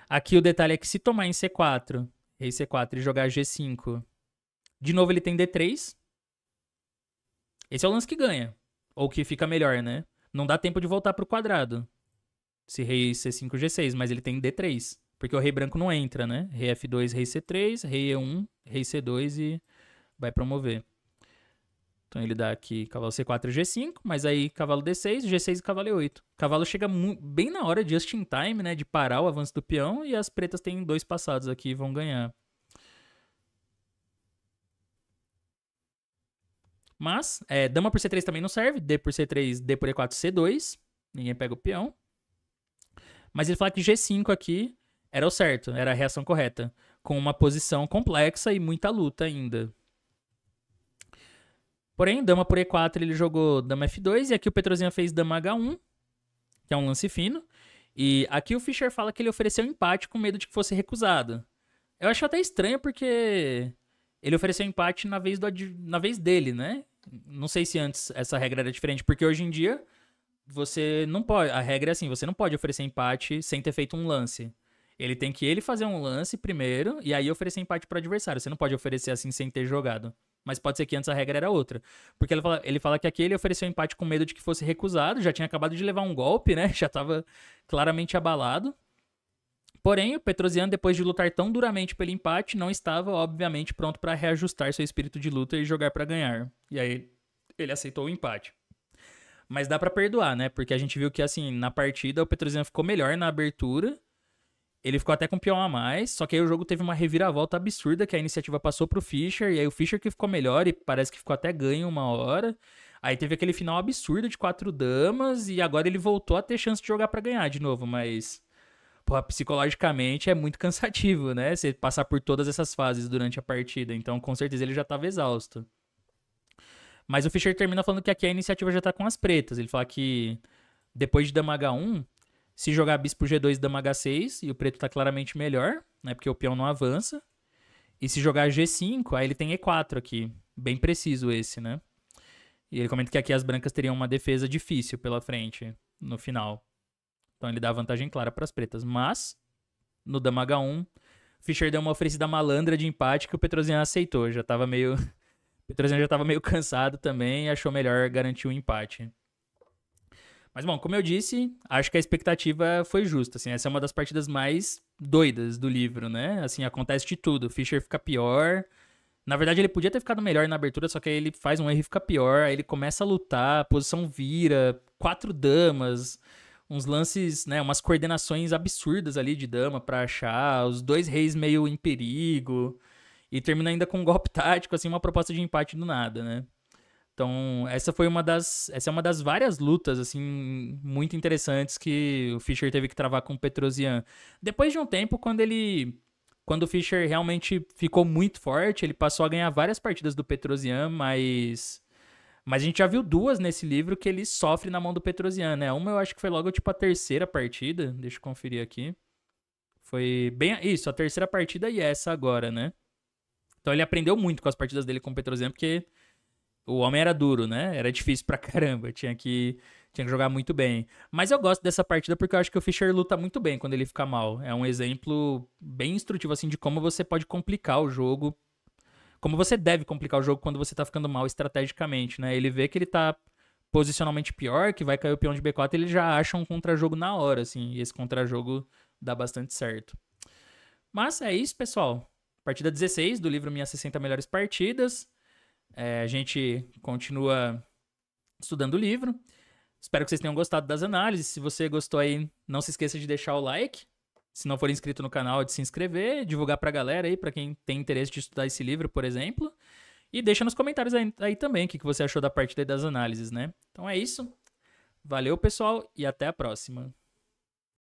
Aqui o detalhe é que se tomar em C4, rei C4 e jogar G5, de novo ele tem D3. Esse é o lance que ganha. Ou que fica melhor, né? Não dá tempo de voltar pro quadrado. Se rei C5, G6, mas ele tem D3. Porque o rei branco não entra, né? Rei F2, rei C3, rei E1, rei C2 e vai promover. Então ele dá aqui cavalo C4 e G5, mas aí cavalo D6, G6 e cavalo E8. cavalo chega bem na hora, just in time, né? De parar o avanço do peão e as pretas têm dois passados aqui e vão ganhar. Mas, é, dama por C3 também não serve. D por C3, D por E4, C2. Ninguém pega o peão. Mas ele fala que G5 aqui era o certo, era a reação correta. Com uma posição complexa e muita luta ainda. Porém, dama por e4 ele jogou dama f2 e aqui o Petrozinho fez dama h1, que é um lance fino. E aqui o Fischer fala que ele ofereceu empate com medo de que fosse recusado. Eu acho até estranho porque ele ofereceu empate na vez, do, na vez dele, né? Não sei se antes essa regra era diferente, porque hoje em dia você não pode. A regra é assim: você não pode oferecer empate sem ter feito um lance. Ele tem que ele fazer um lance primeiro e aí oferecer empate pro adversário. Você não pode oferecer assim sem ter jogado. Mas pode ser que antes a regra era outra. Porque ele fala, ele fala que aqui ele ofereceu empate com medo de que fosse recusado, já tinha acabado de levar um golpe, né? Já estava claramente abalado. Porém, o Petrosian, depois de lutar tão duramente pelo empate, não estava, obviamente, pronto para reajustar seu espírito de luta e jogar para ganhar. E aí ele aceitou o empate. Mas dá para perdoar, né? Porque a gente viu que, assim, na partida o Petrosian ficou melhor na abertura ele ficou até com um a mais, só que aí o jogo teve uma reviravolta absurda, que a iniciativa passou pro Fischer, e aí o Fischer que ficou melhor e parece que ficou até ganho uma hora. Aí teve aquele final absurdo de quatro damas, e agora ele voltou a ter chance de jogar para ganhar de novo, mas. Pô, psicologicamente é muito cansativo, né? Você passar por todas essas fases durante a partida. Então, com certeza, ele já estava exausto. Mas o Fischer termina falando que aqui a iniciativa já tá com as pretas. Ele fala que depois de Dama H1, se jogar bispo G2, dama H6, e o preto tá claramente melhor, né? Porque o peão não avança. E se jogar G5, aí ele tem E4 aqui. Bem preciso esse, né? E ele comenta que aqui as brancas teriam uma defesa difícil pela frente, no final. Então ele dá vantagem clara para as pretas. Mas, no dama H1, Fischer deu uma oferecida malandra de empate que o Petrosian aceitou. Já tava meio... Petrosian já tava meio cansado também e achou melhor garantir o um empate. Mas bom, como eu disse, acho que a expectativa foi justa, assim, essa é uma das partidas mais doidas do livro, né? Assim, acontece de tudo, o Fischer fica pior. Na verdade, ele podia ter ficado melhor na abertura, só que aí ele faz um erro e fica pior, aí ele começa a lutar, a posição vira, quatro damas, uns lances, né, umas coordenações absurdas ali de dama para achar, os dois reis meio em perigo, e termina ainda com um golpe tático, assim, uma proposta de empate do nada, né? Então, essa foi uma das. Essa é uma das várias lutas, assim, muito interessantes que o Fischer teve que travar com o Petrosian. Depois de um tempo, quando ele. Quando o Fischer realmente ficou muito forte, ele passou a ganhar várias partidas do Petrosian, mas. Mas a gente já viu duas nesse livro que ele sofre na mão do Petrosian, né? Uma eu acho que foi logo tipo a terceira partida. Deixa eu conferir aqui. Foi bem. Isso, a terceira partida e essa agora, né? Então ele aprendeu muito com as partidas dele com o Petrosian, porque o homem era duro, né? Era difícil pra caramba, tinha que tinha que jogar muito bem. Mas eu gosto dessa partida porque eu acho que o Fischer luta muito bem quando ele fica mal. É um exemplo bem instrutivo assim de como você pode complicar o jogo, como você deve complicar o jogo quando você tá ficando mal estrategicamente, né? Ele vê que ele tá posicionalmente pior, que vai cair o peão de B4, ele já acha um contra-jogo na hora, assim, e esse contra-jogo dá bastante certo. Mas é isso, pessoal. Partida 16 do livro Minhas 60 Melhores Partidas. É, a gente continua estudando o livro. Espero que vocês tenham gostado das análises. Se você gostou aí, não se esqueça de deixar o like. Se não for inscrito no canal, de se inscrever, divulgar pra galera aí, pra quem tem interesse de estudar esse livro, por exemplo. E deixa nos comentários aí, aí também o que, que você achou da parte das análises, né? Então é isso. Valeu, pessoal, e até a próxima.